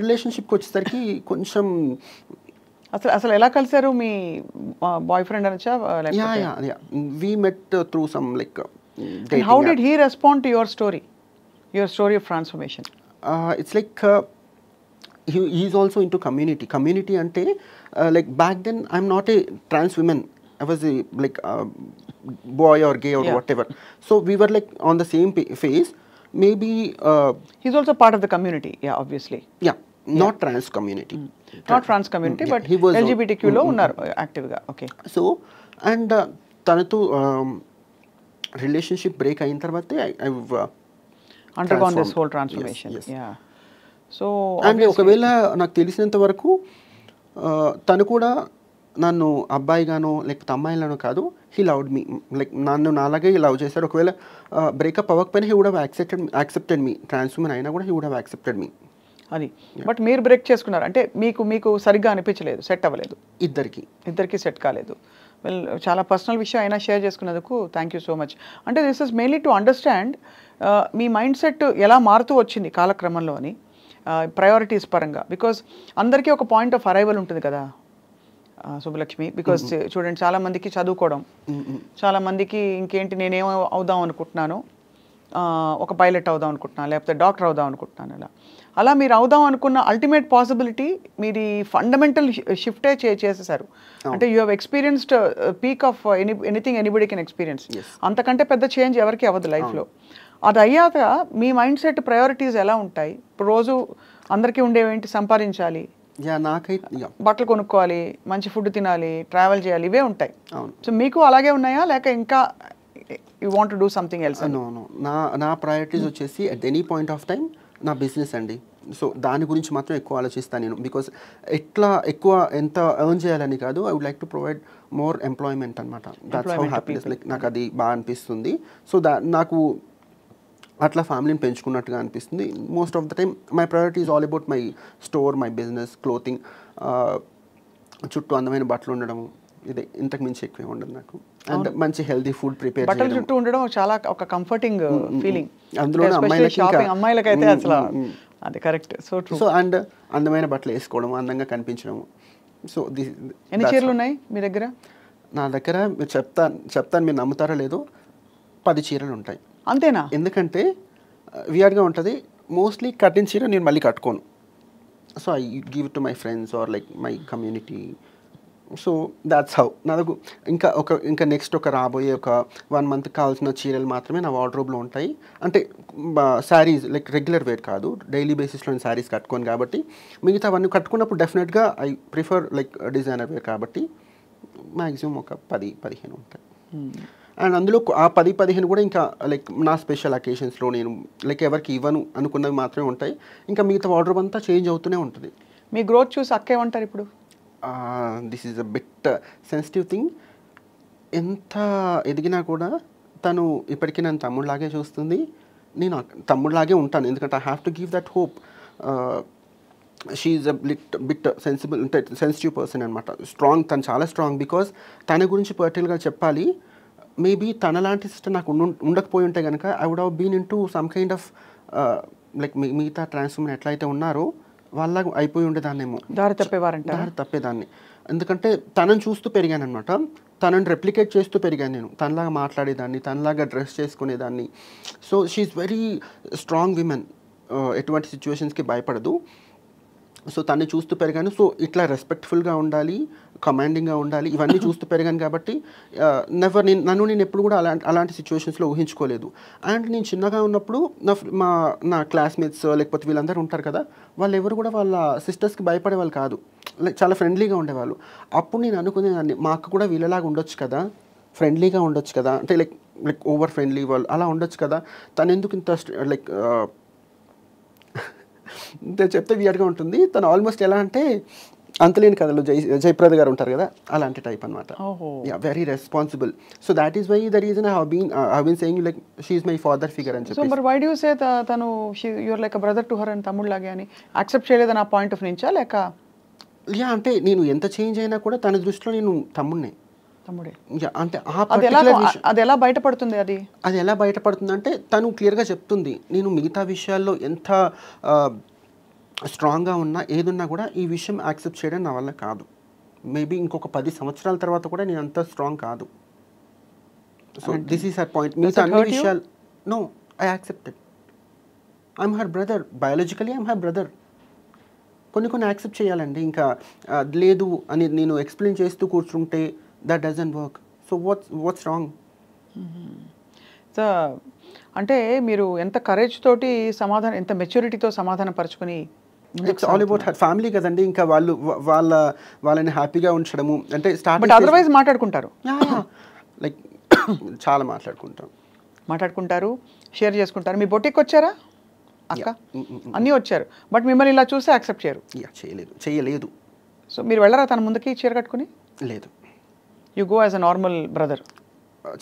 రిలేషన్షిప్కి వచ్చేసరికి కొంచెం boyfriend yeah yeah yeah we met through some like uh, and how did he respond to your story your story of transformation uh, it's like uh, he's also into community community ante uh, like back then i'm not a trans woman i was a like boy or gay or whatever so we were like on the same phase maybe he's also part of the community yeah obviously yeah not trans community mm. Not trans community but ఎల్జీబీటీక్యూలో ఉన్నారు యాక్టివ్గా okay so and తనతో relationship um, break అయిన తర్వాత I undergone this whole transformation so and ఒకవేళ నాకు తెలిసినంత వరకు uh, తను కూడా నన్ను అబ్బాయిగానో లేకపోతే అమ్మాయిలను కాదు హీ లవ్డ్ మీ లైక్ నన్ను నాలాగే లవ్ చేశారు ఒకవేళ బ్రేకప్ uh, అవ్వకపోయినా హీ కూడా యాక్సెప్టెడ్ యాక్సెప్టెడ్ మీ ట్రాన్స్ఫర్మర్ అయినా కూడా హీ కూడా యాక్సెప్టెడ్ మీ అది బట్ మీరు బ్రేక్ చేసుకున్నారు అంటే మీకు మీకు సరిగ్గా అనిపించలేదు సెట్ అవ్వలేదు ఇద్దరికి ఇద్దరికి సెట్ కాలేదు వెల్ చాలా పర్సనల్ విషయం అయినా షేర్ చేసుకున్నందుకు థ్యాంక్ యూ సో మచ్ అంటే this is mainly to understand me mindset ఎలా మారుతూ వచ్చింది కాలక్రమంలో అని ప్రయారిటీస్ పరంగా బికాజ్ అందరికీ ఒక పాయింట్ ఆఫ్ అరైవల్ ఉంటుంది కదా శుభలక్ష్మి బికాజ్ mm-hmm. చూడండి చాలామందికి చదువుకోవడం mm-hmm. చాలామందికి ఇంకేంటి నేనేం అవుదాం అనుకుంటున్నాను ఒక పైలట్ అవుదాం అనుకుంటున్నాను లేకపోతే డాక్టర్ అవుదాం అనుకుంటున్నాను ఇలా అలా మీరు అవుదాం అనుకున్న అల్టిమేట్ పాసిబిలిటీ మీరు ఈ ఫండమెంటల్ షిఫ్టే చే చేసేసారు అంటే you have experienced peak of any anything anybody can experience అంతకంటే పెద్ద చేంజ్ ఎవరికి అవ్వదు లైఫ్లో అది అయ్యాక మీ మైండ్ సెట్ ప్రయారిటీస్ ఎలా ఉంటాయి ఇప్పుడు రోజు అందరికీ ఉండేవేంటి సంపాదించాలి నాకైతే బట్టలు కొనుక్కోవాలి మంచి ఫుడ్ తినాలి ట్రావెల్ చేయాలి ఇవే ఉంటాయి సో మీకు అలాగే ఉన్నాయా లేక ఇంకా you want do something else నా నా ప్రయారిటీస్ వచ్చేసి at any point of time నా బిజినెస్ అండి సో దాని గురించి మాత్రం ఎక్కువ ఆలోచిస్తాను నేను బికాస్ ఎట్లా ఎక్కువ ఎంత ఎర్న్ చేయాలని కాదు I would like to provide more employment అనమాట దాట్స్ హౌ హ్యాపీనెస్ లైక్ నాకు అది బాగా అనిపిస్తుంది సో దా నాకు అట్లా ఫ్యామిలీని పెంచుకున్నట్టుగా అనిపిస్తుంది most of the time my priority all about my store my business clothing చుట్టూ అందమైన బట్టలు ఉండడం ఇదే ఇంతకు మించి ఎక్కువ ఉండదు నాకు అండ్ మంచి హెల్దీ ఫుడ్ ప్రిపేర్ బట్టలు చుట్టూ ఉండడం చాలా ఒక కంఫర్టింగ్ ఫీలింగ్ అందులో షాపింగ్ అమ్మాయిలకైతే అసలు అది కరెక్ట్ సో సో అండ్ అందమైన బట్టలు వేసుకోవడం అందంగా కనిపించడం సో ది ఎన్ని చీరలు ఉన్నాయి మీ దగ్గర నా దగ్గర మీరు చెప్తాను చెప్తాను మీరు నమ్ముతారో లేదో పది చీరలు ఉంటాయి అంతేనా ఎందుకంటే వియర్డ్గా ఉంటుంది మోస్ట్లీ కట్టిన చీర నేను మళ్ళీ కట్టుకోను so I give to my friends or like my community so that's how నాకు ఇంకా ఒక ఇంకా నెక్స్ట్ ఒక రాబోయే ఒక వన్ మంత్ కావాల్సిన చీరలు మాత్రమే నా వార్డ్రోబ్లో ఉంటాయి అంటే శారీస్ లైక్ రెగ్యులర్ వేర్ కాదు డైలీ బేసిస్లో నేను శారీస్ కట్టుకోను కాబట్టి మిగతా అవన్నీ కట్టుకున్నప్పుడు డెఫినెట్గా I prefer like designer wear కాబట్టి మ్యాక్సిమం ఒక పది పదిహేను ఉంటాయి అండ్ hmm. అందులో ఆ పది పదిహేను కూడా ఇంకా లైక్ నా స్పెషల్ అకేషన్స్లో నేను లైక్ ఎవరికి ఇవ్వను అనుకున్నవి మాత్రమే ఉంటాయి ఇంకా మిగతా వార్డ్రోబ్ అంతా చేంజ్ అవుతూనే ఉంటుంది మీ గ్రోత్ చూసి అక్కే ఉంటారు ఇప్పుడు this is a bit sensitive thing ఎంత ఎదిగినా కూడా తను ఇప్పటికీ నన్ను తమ్ముడులాగే చూస్తుంది నేను తమ్ముడులాగే ఉంటాను ఎందుకంటే I have to give that hope she's a little bit sensible అంటే సెన్సిటివ్ పర్సన్ అనమాట స్ట్రాంగ్ తను చాలా స్ట్రాంగ్ బికాస్ తన గురించి పర్టికులర్గా చెప్పాలి మేబీ లాంటి సిస్టర్ నాకు ఉండకపోయి ఉంటే కనుక I would have been in into some kind of like మిగతా ట్రాన్స్ఫర్మర్ ఎట్లయితే ఉన్నారో వాళ్ళ అయిపోయి ఉండేదాన్నేమో దారి తప్పేవారంట దారి తప్పేదాన్ని ఎందుకంటే తనని చూస్తూ పెరిగాను అనమాట తనని రెప్లికేట్ చేస్తూ పెరిగాను నేను తనలాగా మాట్లాడేదాన్ని తనలాగా డ్రెస్ చేసుకునేదాన్ని so she's very strong women ఎటువంటి సిచ్యువేషన్స్కి భయపడదు సో తన్ని చూస్తూ పెరిగాను సో ఇట్లా రెస్పెక్ట్ఫుల్గా ఉండాలి కమాండింగ్గా ఉండాలి ఇవన్నీ చూస్తూ పెరిగాను కాబట్టి నెవర్ నేను నన్ను నేను ఎప్పుడు కూడా అలాంటి అలాంటి సిచ్యువేషన్స్లో ఊహించుకోలేదు అండ్ నేను చిన్నగా ఉన్నప్పుడు నా మా నా క్లాస్మేట్స్ లేకపోతే వీళ్ళందరూ ఉంటారు కదా వాళ్ళు ఎవరు కూడా వాళ్ళ సిస్టర్స్కి భయపడేవాళ్ళు కాదు లైక్ చాలా ఫ్రెండ్లీగా ఉండేవాళ్ళు అప్పుడు నేను అనుకునేదాన్ని మా అక్క కూడా వీళ్ళలాగా ఉండొచ్చు కదా ఫ్రెండ్లీగా ఉండొచ్చు కదా అంటే లైక్ లైక్ ఓవర్ ఫ్రెండ్లీ వాళ్ళు అలా ఉండొచ్చు కదా తను ఎందుకు ఇంత లైక్ (laughs) చెప్తే వియర్గా ఉంటుంది తను ఆల్మోస్ట్ ఎలా అంటే అంతలేని కథలు జై జయప్రద గారు ఉంటారు కదా అలాంటి టైప్ అనమాట yeah very responsible so that is why the reason I mean I been saying like she my father figure అని చెప్పి వై డు సే తను your like brother to her అని తమ్ముడు లాగే అని యాక్సెప్ట్ చేయలేదని ఆ పాయింట్ ఆఫ్ నుంచా లేక యా అంటే నేను ఎంత చేంజ్ అయినా కూడా తన దృష్టిలో నేను తమ్ముడిని అంటే అది ఎలా బయటపడుతుంది అది అది ఎలా బయటపడుతుంది అంటే తను క్లియర్గా చెప్తుంది నేను మిగతా విషయాల్లో ఎంత uh, స్ట్రాంగ్గా ఉన్నా ఏదున్నా కూడా ఈ విషయం యాక్సెప్ట్ చేయడం నా వల్ల కాదు మేబీ ఇంకొక పది సంవత్సరాల తర్వాత కూడా నేను అంత స్ట్రాంగ్ కాదు so this is her point మిగతా అన్ని విషయాలు no I accepted I'm her brother biologically I'm her brother కొన్ని కొన్ని యాక్సెప్ట్ చేయాలండి ఇంకా లేదు అని నేను ఎక్స్ప్లెయిన్ చేస్తూ కూర్చుంటే that doesn't work so what's what's wrong అంటే మీరు ఎంత కరేజ్ తోటి సమాధానం ఎంత మెచ్యూరిటీతో సమాధానం పరచుకొని ఆల్ అబౌట్ ఫ్యామిలీ కదండి ఇంకా వాళ్ళు వాళ్ళ వాళ్ళని హ్యాపీగా ఉంచడము అంటే అదర్వైజ్ మాట్లాడుకుంటారు లైక్ చాలా మాట్లాడుకుంటాం మాట్లాడుకుంటారు షేర్ చేసుకుంటారు మీ బొటిక్ వచ్చారా అక్క mm, mm, mm. అన్నీ వచ్చారు బట్ మిమ్మల్ని ఇలా చూసి యాక్సెప్ట్ చేయరు చేయలేదు చేయలేదు సో మీరు వెళ్ళరా తన ముందుకి చీర కట్టుకుని లేదు you go as a normal brother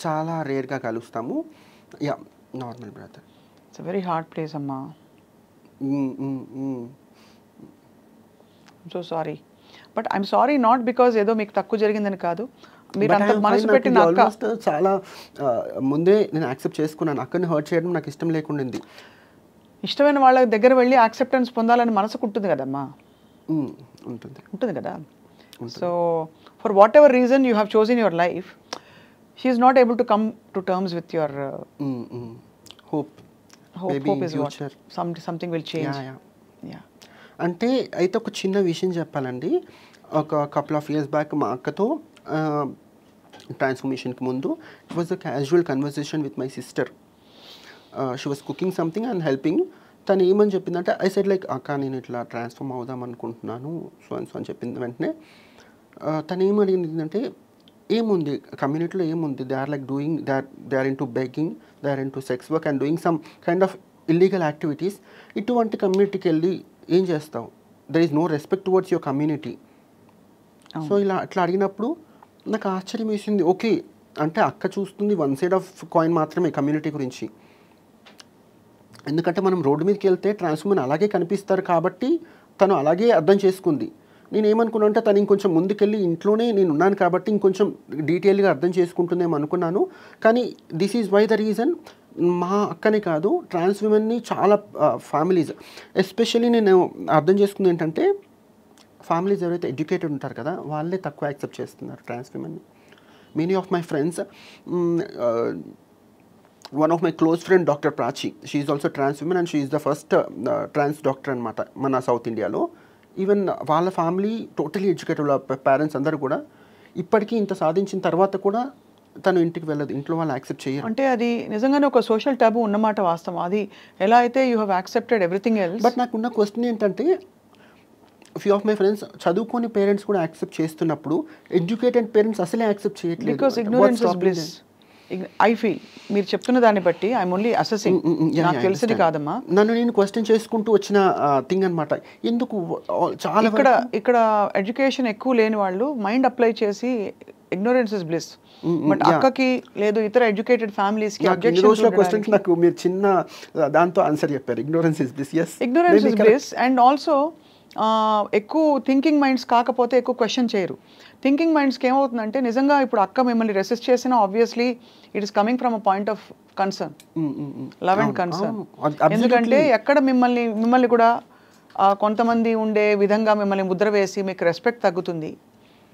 చాలా రేర్గా కలుస్తాము yeah normal brother it's very hard place అమ్మా so sorry but I'm sorry not because ఏదో మీకు తక్కువ జరిగిందని కాదు మీరు మనసు పెట్టిన uh, చాలా uh, ముందే నేను యాక్సెప్ట్ చేసుకున్నాను అక్కడిని హర్ట్ చేయడం నాకు ఇష్టం లేకుండా ఇష్టమైన వాళ్ళ దగ్గర వెళ్ళి యాక్సెప్టెన్స్ పొందాలని మనసుకు ఉంటుంది కదమ్మా ఉంటుంది ఉంటుంది కదా so for whatever reason you have chosen your life she is not able to come to terms with your hope hope is what will change yeah అంటే అయితే ఒక చిన్న విషయం చెప్పాలండి ఒక కపుల్ ఆఫ్ ఇయర్స్ బ్యాక్ మా అక్కతో ట్రాన్స్ఫర్మేషన్కి ముందు it was a casual conversation with my sister she was cooking something and helping తను ఏమని చెప్పిందంటే ఐ సెడ్ లైక్ అక్క నేను ఇట్లా ట్రాన్స్ఫర్మ్ అవుదాం అనుకుంటున్నాను సో అని సో అని చెప్పింది వెంటనే తను ఏమడిగింది ఏంటంటే ఏముంది కమ్యూనిటీలో ఏముంది they are like doing they are they are into begging they are into sex work and doing some kind of illegal activities ఇటువంటి కమ్యూనిటీకి వెళ్ళి ఏం చేస్తావు there is no respect towards your community so ఇలా అట్లా అడిగినప్పుడు నాకు ఆశ్చర్యం వేసింది ఓకే అంటే అక్క చూస్తుంది వన్ సైడ్ ఆఫ్ కాయిన్ మాత్రమే కమ్యూనిటీ గురించి ఎందుకంటే మనం రోడ్డు మీదకి వెళ్తే ట్రాన్స్ఫర్మన్ అలాగే కనిపిస్తారు కాబట్టి తను అలాగే అర్థం చేసుకుంది నేను ఏమనుకున్నా అంటే తను ఇంకొంచెం ముందుకెళ్ళి ఇంట్లోనే నేను ఉన్నాను కాబట్టి ఇంకొంచెం డీటెయిల్గా అర్థం చేసుకుంటుందేమో అనుకున్నాను కానీ this is why the reason మా అక్కనే కాదు ట్రాన్స్ విమెన్ని చాలా ఫ్యామిలీస్ ఎస్పెషలీ నేను అర్థం చేసుకుంది ఏంటంటే ఫ్యామిలీస్ ఎవరైతే ఎడ్యుకేటెడ్ ఉంటారు కదా వాళ్ళే తక్కువ యాక్సెప్ట్ చేస్తున్నారు ట్రాన్స్ విమెన్ని many of my friends one of my close friend doctor Prachi she is also trans women and she is the first trans doctor అనమాట మన సౌత్ ఇండియాలో ఈవెన్ వాళ్ళ ఫ్యామిలీ టోటలీ ఎడ్యుకేటెడ్ పేరెంట్స్ అందరూ కూడా ఇప్పటికీ ఇంత సాధించిన తర్వాత కూడా తను ఇంటికి వెళ్ళదు ఇంట్లో వాళ్ళు యాక్సెప్ట్ చేయరు అంటే అది నిజంగానే ఒక సోషల్ ట్యాబు ఉన్నమాట వాస్తవం అది ఎలా అయితే you have accepted everything else but నాకున్న క్వశ్చన్ ఏంటంటే ఫ్యూ ఆఫ్ మై ఫ్రెండ్స్ చదువుకొని పేరెంట్స్ కూడా యాక్సెప్ట్ చేస్తున్నప్పుడు ఎడ్యుకేటెడ్ పేరెంట్స్ అసలే యాక్సెప్ట్ చేయట్లేదు because ignorance is bliss I feel మీరు చెప్తున్న దాన్ని బట్టి ఐఎమ్ ఓన్లీ అసెసింగ్ నాకు తెలిసింది కాదమ్మా నన్ను నేను క్వశ్చన్ చేసుకుంటూ వచ్చిన థింగ్ అనమాట ఎందుకు చాలా ఇక్కడ ఇక్కడ ఎడ్యుకేషన్ ఎక్కువ లేని వాళ్ళు మైండ్ అప్లై చేసి ఇగ్నోరెన్స్ ఇస్ బ్లిస్ బట్ అక్కకి లేదు ఇతర ఎడ్యుకేటెడ్ ఫ్యామిలీస్ కి రోజుల నాకు మీరు చిన్న దాంతో ఆన్సర్ చెప్పారు ignorance is bliss yes ignorance is bliss and also ఎక్కువ థింకింగ్ మైండ్స్ కాకపోతే ఎక్కువ క్వశ్చన్ చేయరు థింకింగ్ మైండ్స్కి ఏమవుతుందంటే నిజంగా ఇప్పుడు అక్క మిమ్మల్ని రెసిస్ట్ చేసినా obviously it is coming from a point of concern love and concern ఎందుకంటే ఎక్కడ మిమ్మల్ని మిమ్మల్ని కూడా కొంతమంది ఉండే విధంగా మిమ్మల్ని ముద్ర వేసి మీకు రెస్పెక్ట్ తగ్గుతుంది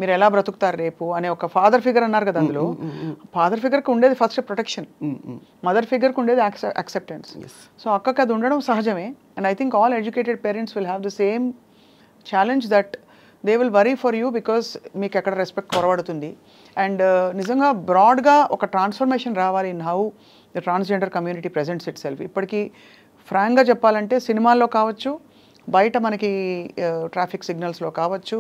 మీరు ఎలా బ్రతుకుతారు రేపు అనే ఒక ఫాదర్ ఫిగర్ అన్నారు కదా అందులో ఫాదర్ ఫిగర్కి ఉండేది ఫస్ట్ ప్రొటెక్షన్ మదర్ ఫిగర్కి ఉండేది యాక్సెప్టెన్స్ సో అక్కకి అది ఉండడం సహజమే and I think all educated parents will have the same challenge that they will worry for you because మీకు ఎక్కడ రెస్పెక్ట్ కొరవడుతుంది అండ్ uh, నిజంగా బ్రాడ్గా ఒక ట్రాన్స్ఫర్మేషన్ రావాలి in how the transgender community presents itself ఇప్పటికీ ఫ్రాంక్గా చెప్పాలంటే సినిమాల్లో కావచ్చు బయట మనకి ట్రాఫిక్ uh, సిగ్నల్స్లో కావచ్చు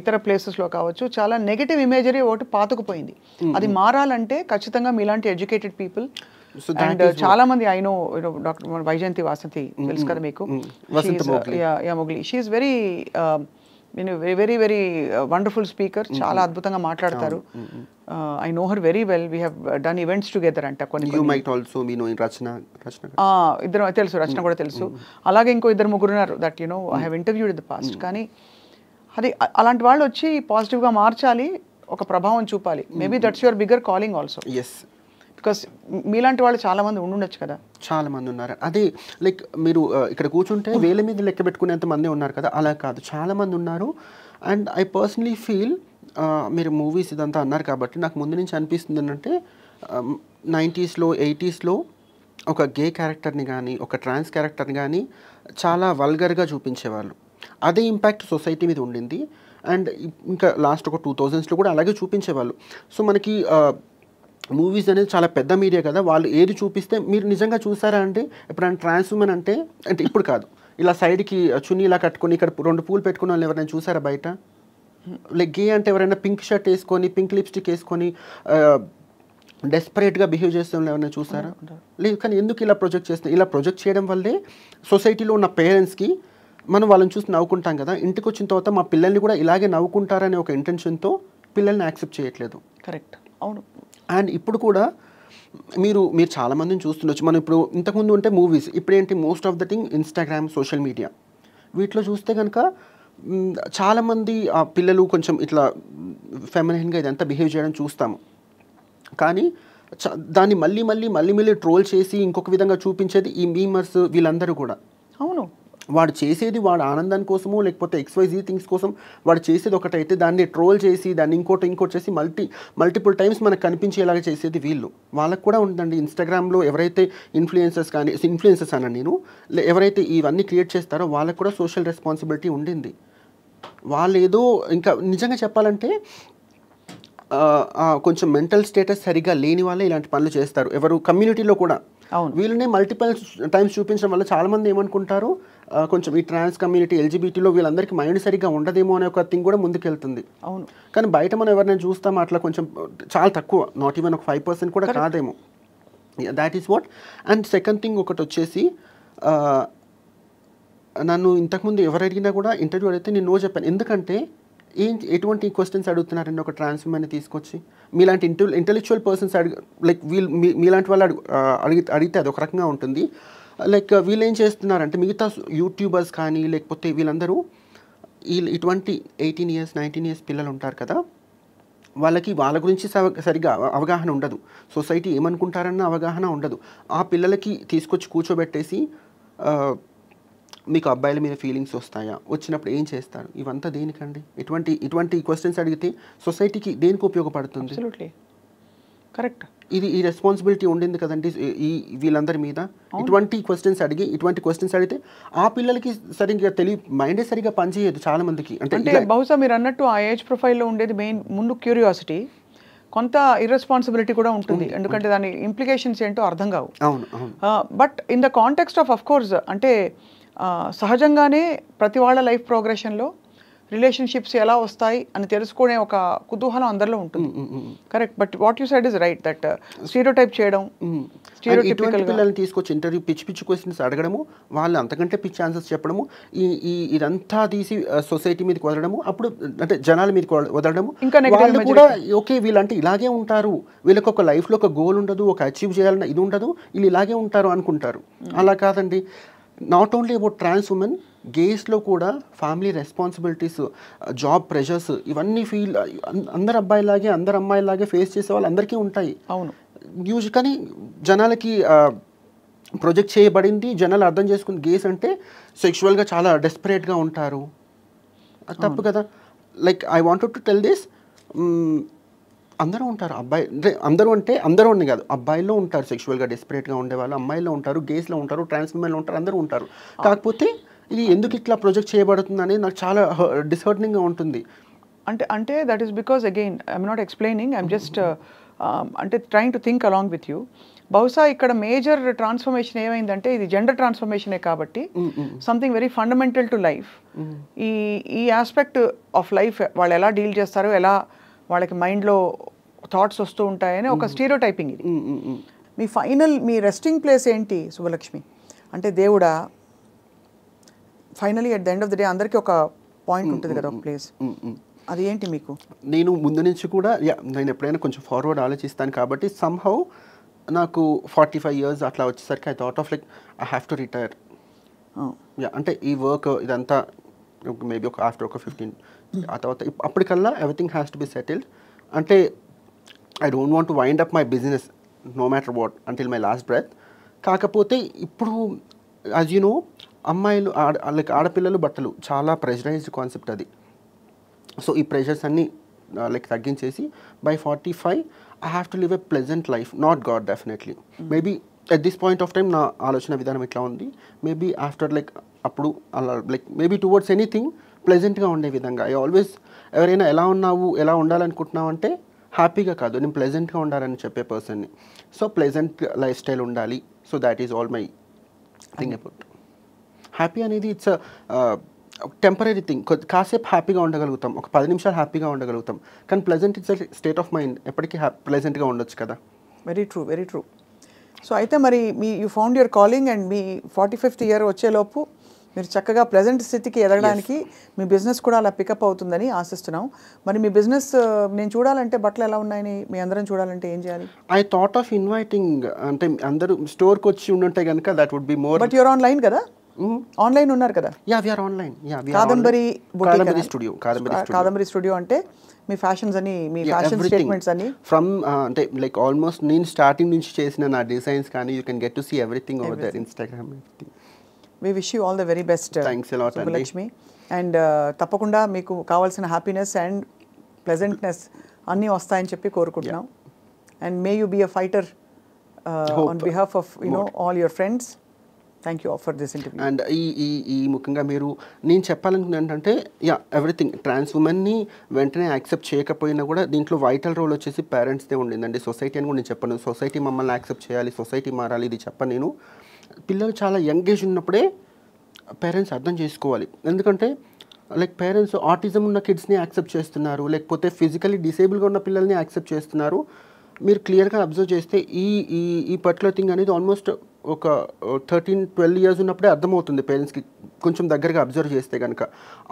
ఇతర ప్లేసెస్లో కావచ్చు చాలా నెగిటివ్ ఇమేజరీ ఒకటి పాతుకుపోయింది అది hmm. మారాలంటే ఖచ్చితంగా మీలాంటి ఎడ్యుకేటెడ్ పీపుల్ అండ్ చాలా మంది I know doctor Vyjayanthi Vasanthi తెలుసు కదా hmm, మీకు షీఈ్ వెరీ నేను వెరీ వెరీ వండర్ఫుల్ స్పీకర్ చాలా hmm. అద్భుతంగా మాట్లాడతారు I know her very well we done events together అంట కొన్ని ఇద్దరు తెలుసు రచన కూడా తెలుసు అలాగే ఇంకో ఇద్దరు ముగ్గురున్నారు that you know I have interviewed in the past కానీ అది అలాంటి వాళ్ళు వచ్చి పాజిటివ్గా మార్చాలి ఒక ప్రభావం చూపాలి maybe that's your bigger calling also yes because మీలాంటి వాళ్ళు చాలా మంది ఉండుండొచ్చు కదా చాలా మంది ఉన్నారు అది లైక్ మీరు uh, ఇక్కడ కూర్చుంటే mm-hmm. వేల మీద లెక్క పెట్టుకునేంత మంది ఉన్నారు కదా అలా కాదు చాలా మంది ఉన్నారు అండ్ ఐ పర్సనలీ ఫీల్ మీరు మూవీస్ ఇదంతా అన్నారు కాబట్టి నాకు ముందు నుంచి అనిపిస్తుంది ఏంటంటే నైంటీస్లో um, ఎయిటీస్లో ఒక గే క్యారెక్టర్ని కానీ ఒక ట్రాన్స్ క్యారెక్టర్ని కానీ చాలా వల్గర్గా చూపించేవాళ్ళు అదే ఇంపాక్ట్ సొసైటీ మీద ఉండింది అండ్ ఇంకా లాస్ట్ ఒక టూ థౌజండ్స్లో కూడా అలాగే చూపించేవాళ్ళు సో మనకి మూవీస్ అనేది చాలా పెద్ద మీడియా కదా వాళ్ళు ఏది చూపిస్తే మీరు నిజంగా చూసారా అంటే ఎప్పుడైనా ట్రాన్స్వుమెన్ అంటే అంటే ఇప్పుడు కాదు ఇలా సైడ్కి చున్నీ ఇలా కట్టుకొని ఇక్కడ రెండు పూలు పెట్టుకున్న వాళ్ళు ఎవరైనా చూసారా బయట లైక్ గే అంటే ఎవరైనా పింక్ షర్ట్ వేసుకొని పింక్ లిప్స్టిక్ వేసుకొని డెస్పరేట్గా బిహేవ్ వాళ్ళు ఎవరైనా చూసారా లేదు కానీ ఎందుకు ఇలా ప్రొజెక్ట్ చేస్తే ఇలా ప్రొజెక్ట్ చేయడం వల్లే సొసైటీలో ఉన్న పేరెంట్స్కి మనం వాళ్ళని చూసి నవ్వుకుంటాం కదా ఇంటికి వచ్చిన తర్వాత మా పిల్లల్ని కూడా ఇలాగే నవ్వుకుంటారనే ఒక ఇంటెన్షన్తో పిల్లల్ని యాక్సెప్ట్ చేయట్లేదు కరెక్ట్ అవును అండ్ ఇప్పుడు కూడా మీరు మీరు చాలామందిని చూస్తుండొచ్చు మనం ఇప్పుడు ఇంతకుముందు ఉంటే మూవీస్ ఇప్పుడేంటి most of the thing Instagram social media వీటిలో చూస్తే కనుక చాలామంది ఆ పిల్లలు కొంచెం ఇట్లా ఫెమినిన్గా ఇదంతా బిహేవ్ చేయడం చూస్తాము కానీ దాన్ని మళ్ళీ మళ్ళీ మళ్ళీ మళ్ళీ ట్రోల్ చేసి ఇంకొక విధంగా చూపించేది ఈ మీమర్స్ వీళ్ళందరూ కూడా అవును వాడు చేసేది వాడు ఆనందం కోసము లేకపోతే ఎక్స్వైజీ థింగ్స్ కోసం వాడు చేసేది ఒకటైతే దాన్ని ట్రోల్ చేసి దాన్ని ఇంకోటి ఇంకోటి చేసి మల్టీ మల్టిపుల్ టైమ్స్ మనకు కనిపించేలాగా చేసేది వీళ్ళు వాళ్ళకు కూడా ఉందండి ఇన్స్టాగ్రామ్లో ఎవరైతే ఇన్ఫ్లుయెన్సర్స్ కానీ ఇన్ఫ్లుయెన్సర్స్ అన్న నేను ఎవరైతే ఇవన్నీ క్రియేట్ చేస్తారో వాళ్ళకు కూడా సోషల్ రెస్పాన్సిబిలిటీ ఉండింది వాళ్ళు ఏదో ఇంకా నిజంగా చెప్పాలంటే కొంచెం మెంటల్ స్టేటస్ సరిగా లేని వాళ్ళే ఇలాంటి పనులు చేస్తారు ఎవరు కమ్యూనిటీలో కూడా వీళ్ళని మల్టిపల్ టైమ్స్ చూపించడం వల్ల చాలామంది ఏమనుకుంటారు కొంచెం ఈ ట్రాన్స్ కమ్యూనిటీ ఎల్జీబీటీలో వీళ్ళందరికీ మైండ్ సరిగ్గా ఉండదేమో అనే ఒక థింగ్ కూడా ముందుకెళ్తుంది అవును కానీ బయట మనం ఎవరినైనా చూస్తాం అట్లా కొంచెం చాలా తక్కువ నాట్ ఈవెన్ ఒక ఫైవ్ పర్సెంట్ కూడా కాదేమో that is what and second thing ఒకటి వచ్చేసి నన్ను ఇంతకుముందు ఎవరు అడిగినా కూడా ఇంటర్వ్యూ అడిగితే నేను నో చెప్పాను ఎందుకంటే ఏం ఎటువంటి క్వశ్చన్స్ అడుగుతున్నారండి ఒక ట్రాన్స్ఫార్మర్ని తీసుకొచ్చి మీలాంటి ఇంటె ఇంటెలెక్చువల్ పర్సన్స్ అడిగి లైక్ వీళ్ళు మీ మీలాంటి వాళ్ళు అడుగు అడిగి అడిగితే అది ఒక రకంగా ఉంటుంది లైక్ వీళ్ళు ఏం చేస్తున్నారంటే మిగతా యూట్యూబర్స్ కానీ లేకపోతే వీళ్ళందరూ వీళ్ళు ఇటువంటి ఎయిటీన్ ఇయర్స్ నైన్టీన్ ఇయర్స్ పిల్లలు ఉంటారు కదా వాళ్ళకి వాళ్ళ గురించి సరిగా అవగాహన ఉండదు సొసైటీ ఏమనుకుంటారన్న అవగాహన ఉండదు ఆ పిల్లలకి తీసుకొచ్చి కూర్చోబెట్టేసి మీకు అబ్బాయిల మీద ఫీలింగ్స్ వస్తాయా వచ్చినప్పుడు ఏం చేస్తారు ఇవంతా దేనికండి ఇటువంటి ఇటువంటి క్వశ్చన్స్ అడిగితే సొసైటీకి దేనికి ఉపయోగపడుతుంది కరెక్ట్ ఇది ఈ రెస్పాన్సిబిలిటీ ఉండింది కదండి ఈ వీళ్ళందరి మీద ఇటువంటి క్వశ్చన్స్ అడిగి ఇటువంటి క్వశ్చన్స్ అడిగితే ఆ పిల్లలకి సరిగ్గా తెలియ మైండే సరిగ్గా పనిచేయదు చాలా మందికి అంటే బహుశా మీరు అన్నట్టు ఆ ఏజ్ ప్రొఫైల్లో ఉండేది మెయిన్ ముందు క్యూరియాసిటీ కొంత ఇర్రెస్పాన్సిబిలిటీ కూడా ఉంటుంది ఎందుకంటే దాని ఇంప్లికేషన్స్ ఏంటో అర్థం కావు అవును but in the context of of course అంటే సహజంగానే ప్రతి వాళ్ళ లైఫ్ ప్రోగ్రెషన్లో రిలేషన్షిప్స్ ఎలా వస్తాయి అని తెలుసుకునే ఒక కుతూహలం అందరిలో ఉంటుంది correct but what you said is right that type uh, చేయడం స్టీరో పిల్లల్ని తీసుకొచ్చి ఇంటర్వ్యూ పిచ్చి పిచ్చి క్వశ్చన్స్ అడగడము వాళ్ళు అంతకంటే పిచ్చి ఆన్సర్స్ చెప్పడము ఈ ఈ ఇదంతా తీసి సొసైటీ uh, మీదకి వదలడము అప్పుడు అంటే జనాల మీదకి వదలడము ఇంకా వాళ్ళు కూడా ఓకే వీళ్ళంటే ఇలాగే ఉంటారు వీళ్ళకి ఒక లైఫ్లో ఒక గోల్ ఉండదు ఒక అచీవ్ చేయాలన్న ఇది ఉండదు వీళ్ళు ఇలాగే ఉంటారు అనుకుంటారు అలా కాదండి not only about trans women గేస్లో కూడా ఫ్యామిలీ రెస్పాన్సిబిలిటీస్ జాబ్ ప్రెషర్స్ ఇవన్నీ ఫీల్ అందరు అబ్బాయిలాగే అందరు అమ్మాయిలాగే ఫేస్ చేసే వాళ్ళు అందరికీ ఉంటాయి అవును యూజ్ కానీ జనాలకి ప్రొజెక్ట్ చేయబడింది జనాలు అర్థం చేసుకుని గేస్ అంటే సెక్షువల్గా చాలా డెస్పరేట్గా ఉంటారు తప్పు కదా like I want to tell this అందరూ ఉంటారు అబ్బాయి అంటే అందరూ అంటే అందరూ ఉండే కాదు అబ్బాయిలో ఉంటారు సెక్షువల్గా డెస్పరేట్గా ఉండేవాళ్ళు అమ్మాయిలో ఉంటారు గేస్లో ఉంటారు ట్రాన్స్ ఉంటారు అందరూ ఉంటారు కాకపోతే ఇది ఎందుకు ఇట్లా ప్రొజెక్ట్ చేయబడుతుంది అనేది నాకు చాలా డిసర్టనింగ్గా ఉంటుంది అంటే అంటే that is because again I'm not explaining I'm just అంటే trying to think along with you బహుశా ఇక్కడ మేజర్ ట్రాన్స్ఫర్మేషన్ ఏమైందంటే ఇది జెండర్ ట్రాన్స్ఫర్మేషనే కాబట్టి something very fundamental to life ఈ ఈ ఆస్పెక్ట్ ఆఫ్ లైఫ్ వాళ్ళు ఎలా డీల్ చేస్తారో ఎలా వాళ్ళకి మైండ్లో థాట్స్ వస్తూ ఉంటాయని ఒక స్టీరో టైపింగ్ ఇది మీ ఫైనల్ మీ రెస్టింగ్ ప్లేస్ ఏంటి శుభలక్ష్మి అంటే దేవుడా finally at the end of the day అందరికీ ఒక పాయింట్ ఉంటుంది కదా ఒక ప్లేస్ అది ఏంటి మీకు నేను ముందు నుంచి కూడా నేను ఎప్పుడైనా కొంచెం ఫార్వర్డ్ ఆలోచిస్తాను కాబట్టి సమ్హౌ నాకు ఫార్టీ ఫైవ్ ఇయర్స్ అట్లా వచ్చేసరికి I thought of like I have to retire అంటే ఈ వర్క్ ఇదంతా మేబీ ఒక ఆఫ్టర్ ఒక ఫిఫ్టీన్ ఆ తర్వాత అప్పటికల్లా everything has to be settled అంటే I don't want wind up my business no matter what until my last breath కాకపోతే ఇప్పుడు యాజ్ యూ నో అమ్మాయిలు ఆడ లైక్ ఆడపిల్లలు బట్టలు చాలా ప్రెషరైజ్డ్ కాన్సెప్ట్ అది సో ఈ ప్రెషర్స్ అన్నీ లైక్ తగ్గించేసి by forty five I have to live a pleasant life not god definitely maybe at this point of time నా ఆలోచన విధానం ఇట్లా ఉంది మేబీ ఆఫ్టర్ లైక్ అప్పుడు అలా లైక్ మేబీ టువర్డ్స్ ఎనీథింగ్ ప్లెజెంట్గా ఉండే విధంగా ఐ ఆల్వేస్ ఎవరైనా ఎలా ఉన్నావు ఎలా ఉండాలనుకుంటున్నావు అంటే హ్యాపీగా కాదు నేను ప్లెజెంట్గా ఉండాలని చెప్పే పర్సన్ని సో ప్లెజెంట్ లైఫ్ స్టైల్ ఉండాలి so that is all my thing about happy అనేది ఇట్స్ టెంపరీ థింగ్ కాసేపు హ్యాపీగా ఉండగలుగుతాం ఒక పది నిమిషాలు హ్యాపీగా ఉండగలుగుతాం కానీ pleasant it's state of mind ఎప్పటికీ హ్యా ప్లెజెంట్గా ఉండొచ్చు కదా very true very true so అయితే మరి మీ you found your calling and మీ ఫార్టీ ఫిఫ్త్ ఇయర్ వచ్చేలోపు మీరు చక్కగా ప్రజెంట్ స్థితికి ఎదగడానికి మీ బిజినెస్ కూడా అలా పికప్ అవుతుందని ఆశిస్తున్నాం మరి మీ బిజినెస్ uh, నేను చూడాలంటే బట్టలు ఎలా ఉన్నాయని మీ అందరం చూడాలంటే ఏం చేయాలి ఐ థాట్ ఆఫ్ ఇన్వైటింగ్ అంటే అందరూ స్టోర్కి వచ్చి ఉండుంటే కనుక that would be more but you're online కదా ఆన్లైన్ hmm? ఉన్నారు కదా yeah we're online yeah Kadambari Kadambari studio Kadambari studio అంటే మీ ఫ్యాషన్స్ అని మీ ఫ్యాషన్ స్టేట్మెంట్స్ అని ఫ్రమ్ అంటే లైక్ ఆల్మోస్ట్ నేను స్టార్టింగ్ నుంచి చేసిన నా డిజైన్స్ కానీ you can get to see everything over there Instagram everything we wish you all the very best Lakshmi and తప్పకుండా మీకు కావాల్సిన హ్యాపీనెస్ అండ్ ప్లెజెంట్నెస్ అన్నీ వస్తాయని చెప్పి కోరుకుంటున్నాం and may you be a fighter on behalf of no all your friends thank you for this interview and ఈ ఈ ఈ ముఖ్యంగా మీరు నేను చెప్పాలనుకున్న ఏంటంటే యా ఎవ్రీథింగ్ ట్రాన్స్ ఉమెన్ని వెంటనే యాక్సెప్ట్ చేయకపోయినా కూడా దీంట్లో వైటల్ రోల్ వచ్చేసి పేరెంట్స్దే ఉండిందండి సొసైటీ అని కూడా నేను చెప్పను సొసైటీ మమ్మల్ని యాక్సెప్ట్ చేయాలి సొసైటీ మారాలి ఇది చెప్పను నేను పిల్లలు చాలా యంగేజ్ ఉన్నప్పుడే పేరెంట్స్ అర్థం చేసుకోవాలి ఎందుకంటే లైక్ పేరెంట్స్ ఆర్టిజం ఉన్న కిడ్స్ని యాక్సెప్ట్ చేస్తున్నారు లేకపోతే ఫిజికలీ డిసేబుల్గా ఉన్న పిల్లల్ని యాక్సెప్ట్ చేస్తున్నారు మీరు క్లియర్గా అబ్జర్వ్ చేస్తే ఈ ఈ ఈ పర్టికులర్ థింగ్ అనేది ఆల్మోస్ట్ ఒక థర్టీన్ ట్వెల్వ్ ఇయర్స్ ఉన్నప్పుడే అర్థమవుతుంది పేరెంట్స్కి కొంచెం దగ్గరగా అబ్జర్వ్ చేస్తే కనుక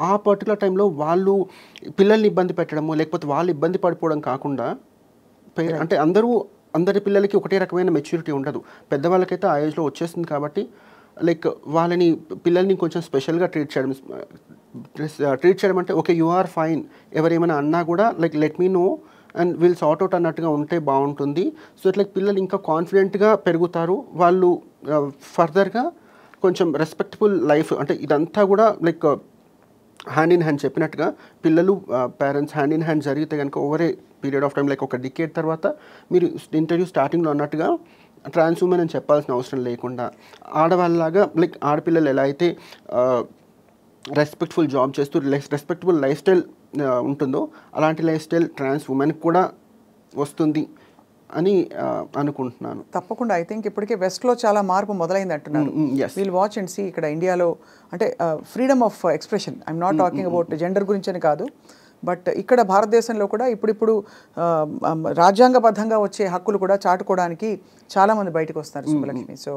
ఆ పర్టికులర్ టైంలో వాళ్ళు పిల్లల్ని ఇబ్బంది పెట్టడము లేకపోతే వాళ్ళు ఇబ్బంది పడిపోవడం కాకుండా అంటే అందరూ అందరి పిల్లలకి ఒకటే రకమైన మెచ్యూరిటీ ఉండదు పెద్దవాళ్ళకైతే ఆ ఏజ్లో వచ్చేస్తుంది కాబట్టి లైక్ వాళ్ళని పిల్లల్ని కొంచెం స్పెషల్గా ట్రీట్ చేయడం ట్రీట్ uh, చేయడం అంటే ఓకే యు ఆర్ ఫైన్ ఎవరేమైనా అన్నా కూడా like let me know and we'll sort out అన్నట్టుగా ఉంటే బాగుంటుంది సో ఇట్లా పిల్లలు ఇంకా కాన్ఫిడెంట్గా పెరుగుతారు వాళ్ళు ఫర్దర్గా uh, కొంచెం రెస్పెక్ట్ఫుల్ లైఫ్ అంటే ఇదంతా కూడా లైక్ హ్యాండ్ ఇన్ హ్యాండ్ చెప్పినట్టుగా పిల్లలు పేరెంట్స్ హ్యాండ్ ఇన్ హ్యాండ్ జరిగితే కనుక over a period of time like ఒక డికేట్ తర్వాత మీరు ఇంటర్వ్యూ స్టార్టింగ్లో అన్నట్టుగా ట్రాన్స్ ఉమెన్ అని చెప్పాల్సిన అవసరం లేకుండా ఆడవాళ్ళలాగా లైక్ ఆడపిల్లలు ఎలా అయితే రెస్పెక్ట్ఫుల్ జాబ్ చేస్తూ రెస్పెక్టబుల్ లైఫ్ స్టైల్ ఉంటుందో అలాంటి లైఫ్ స్టైల్ ట్రాన్స్ ఉమెన్ కూడా వస్తుంది అని అనుకుంటున్నాను తప్పకుండా ఐ థింక్ ఇప్పటికే వెస్ట్లో చాలా మార్పు మొదలైంది అంటున్నాను వీల్ వాచ్ అండ్ సి ఇక్కడ ఇండియాలో అంటే freedom of expression I'm not talking about gender గురించి అని కాదు బట్ ఇక్కడ భారతదేశంలో కూడా ఇప్పుడిప్పుడు రాజ్యాంగబద్ధంగా వచ్చే హక్కులు కూడా చాటుకోవడానికి చాలామంది బయటకు వస్తారు Subbalakshmi so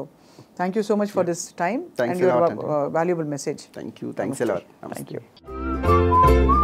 thank you so much for this time and your valuable message thank you thanks thank you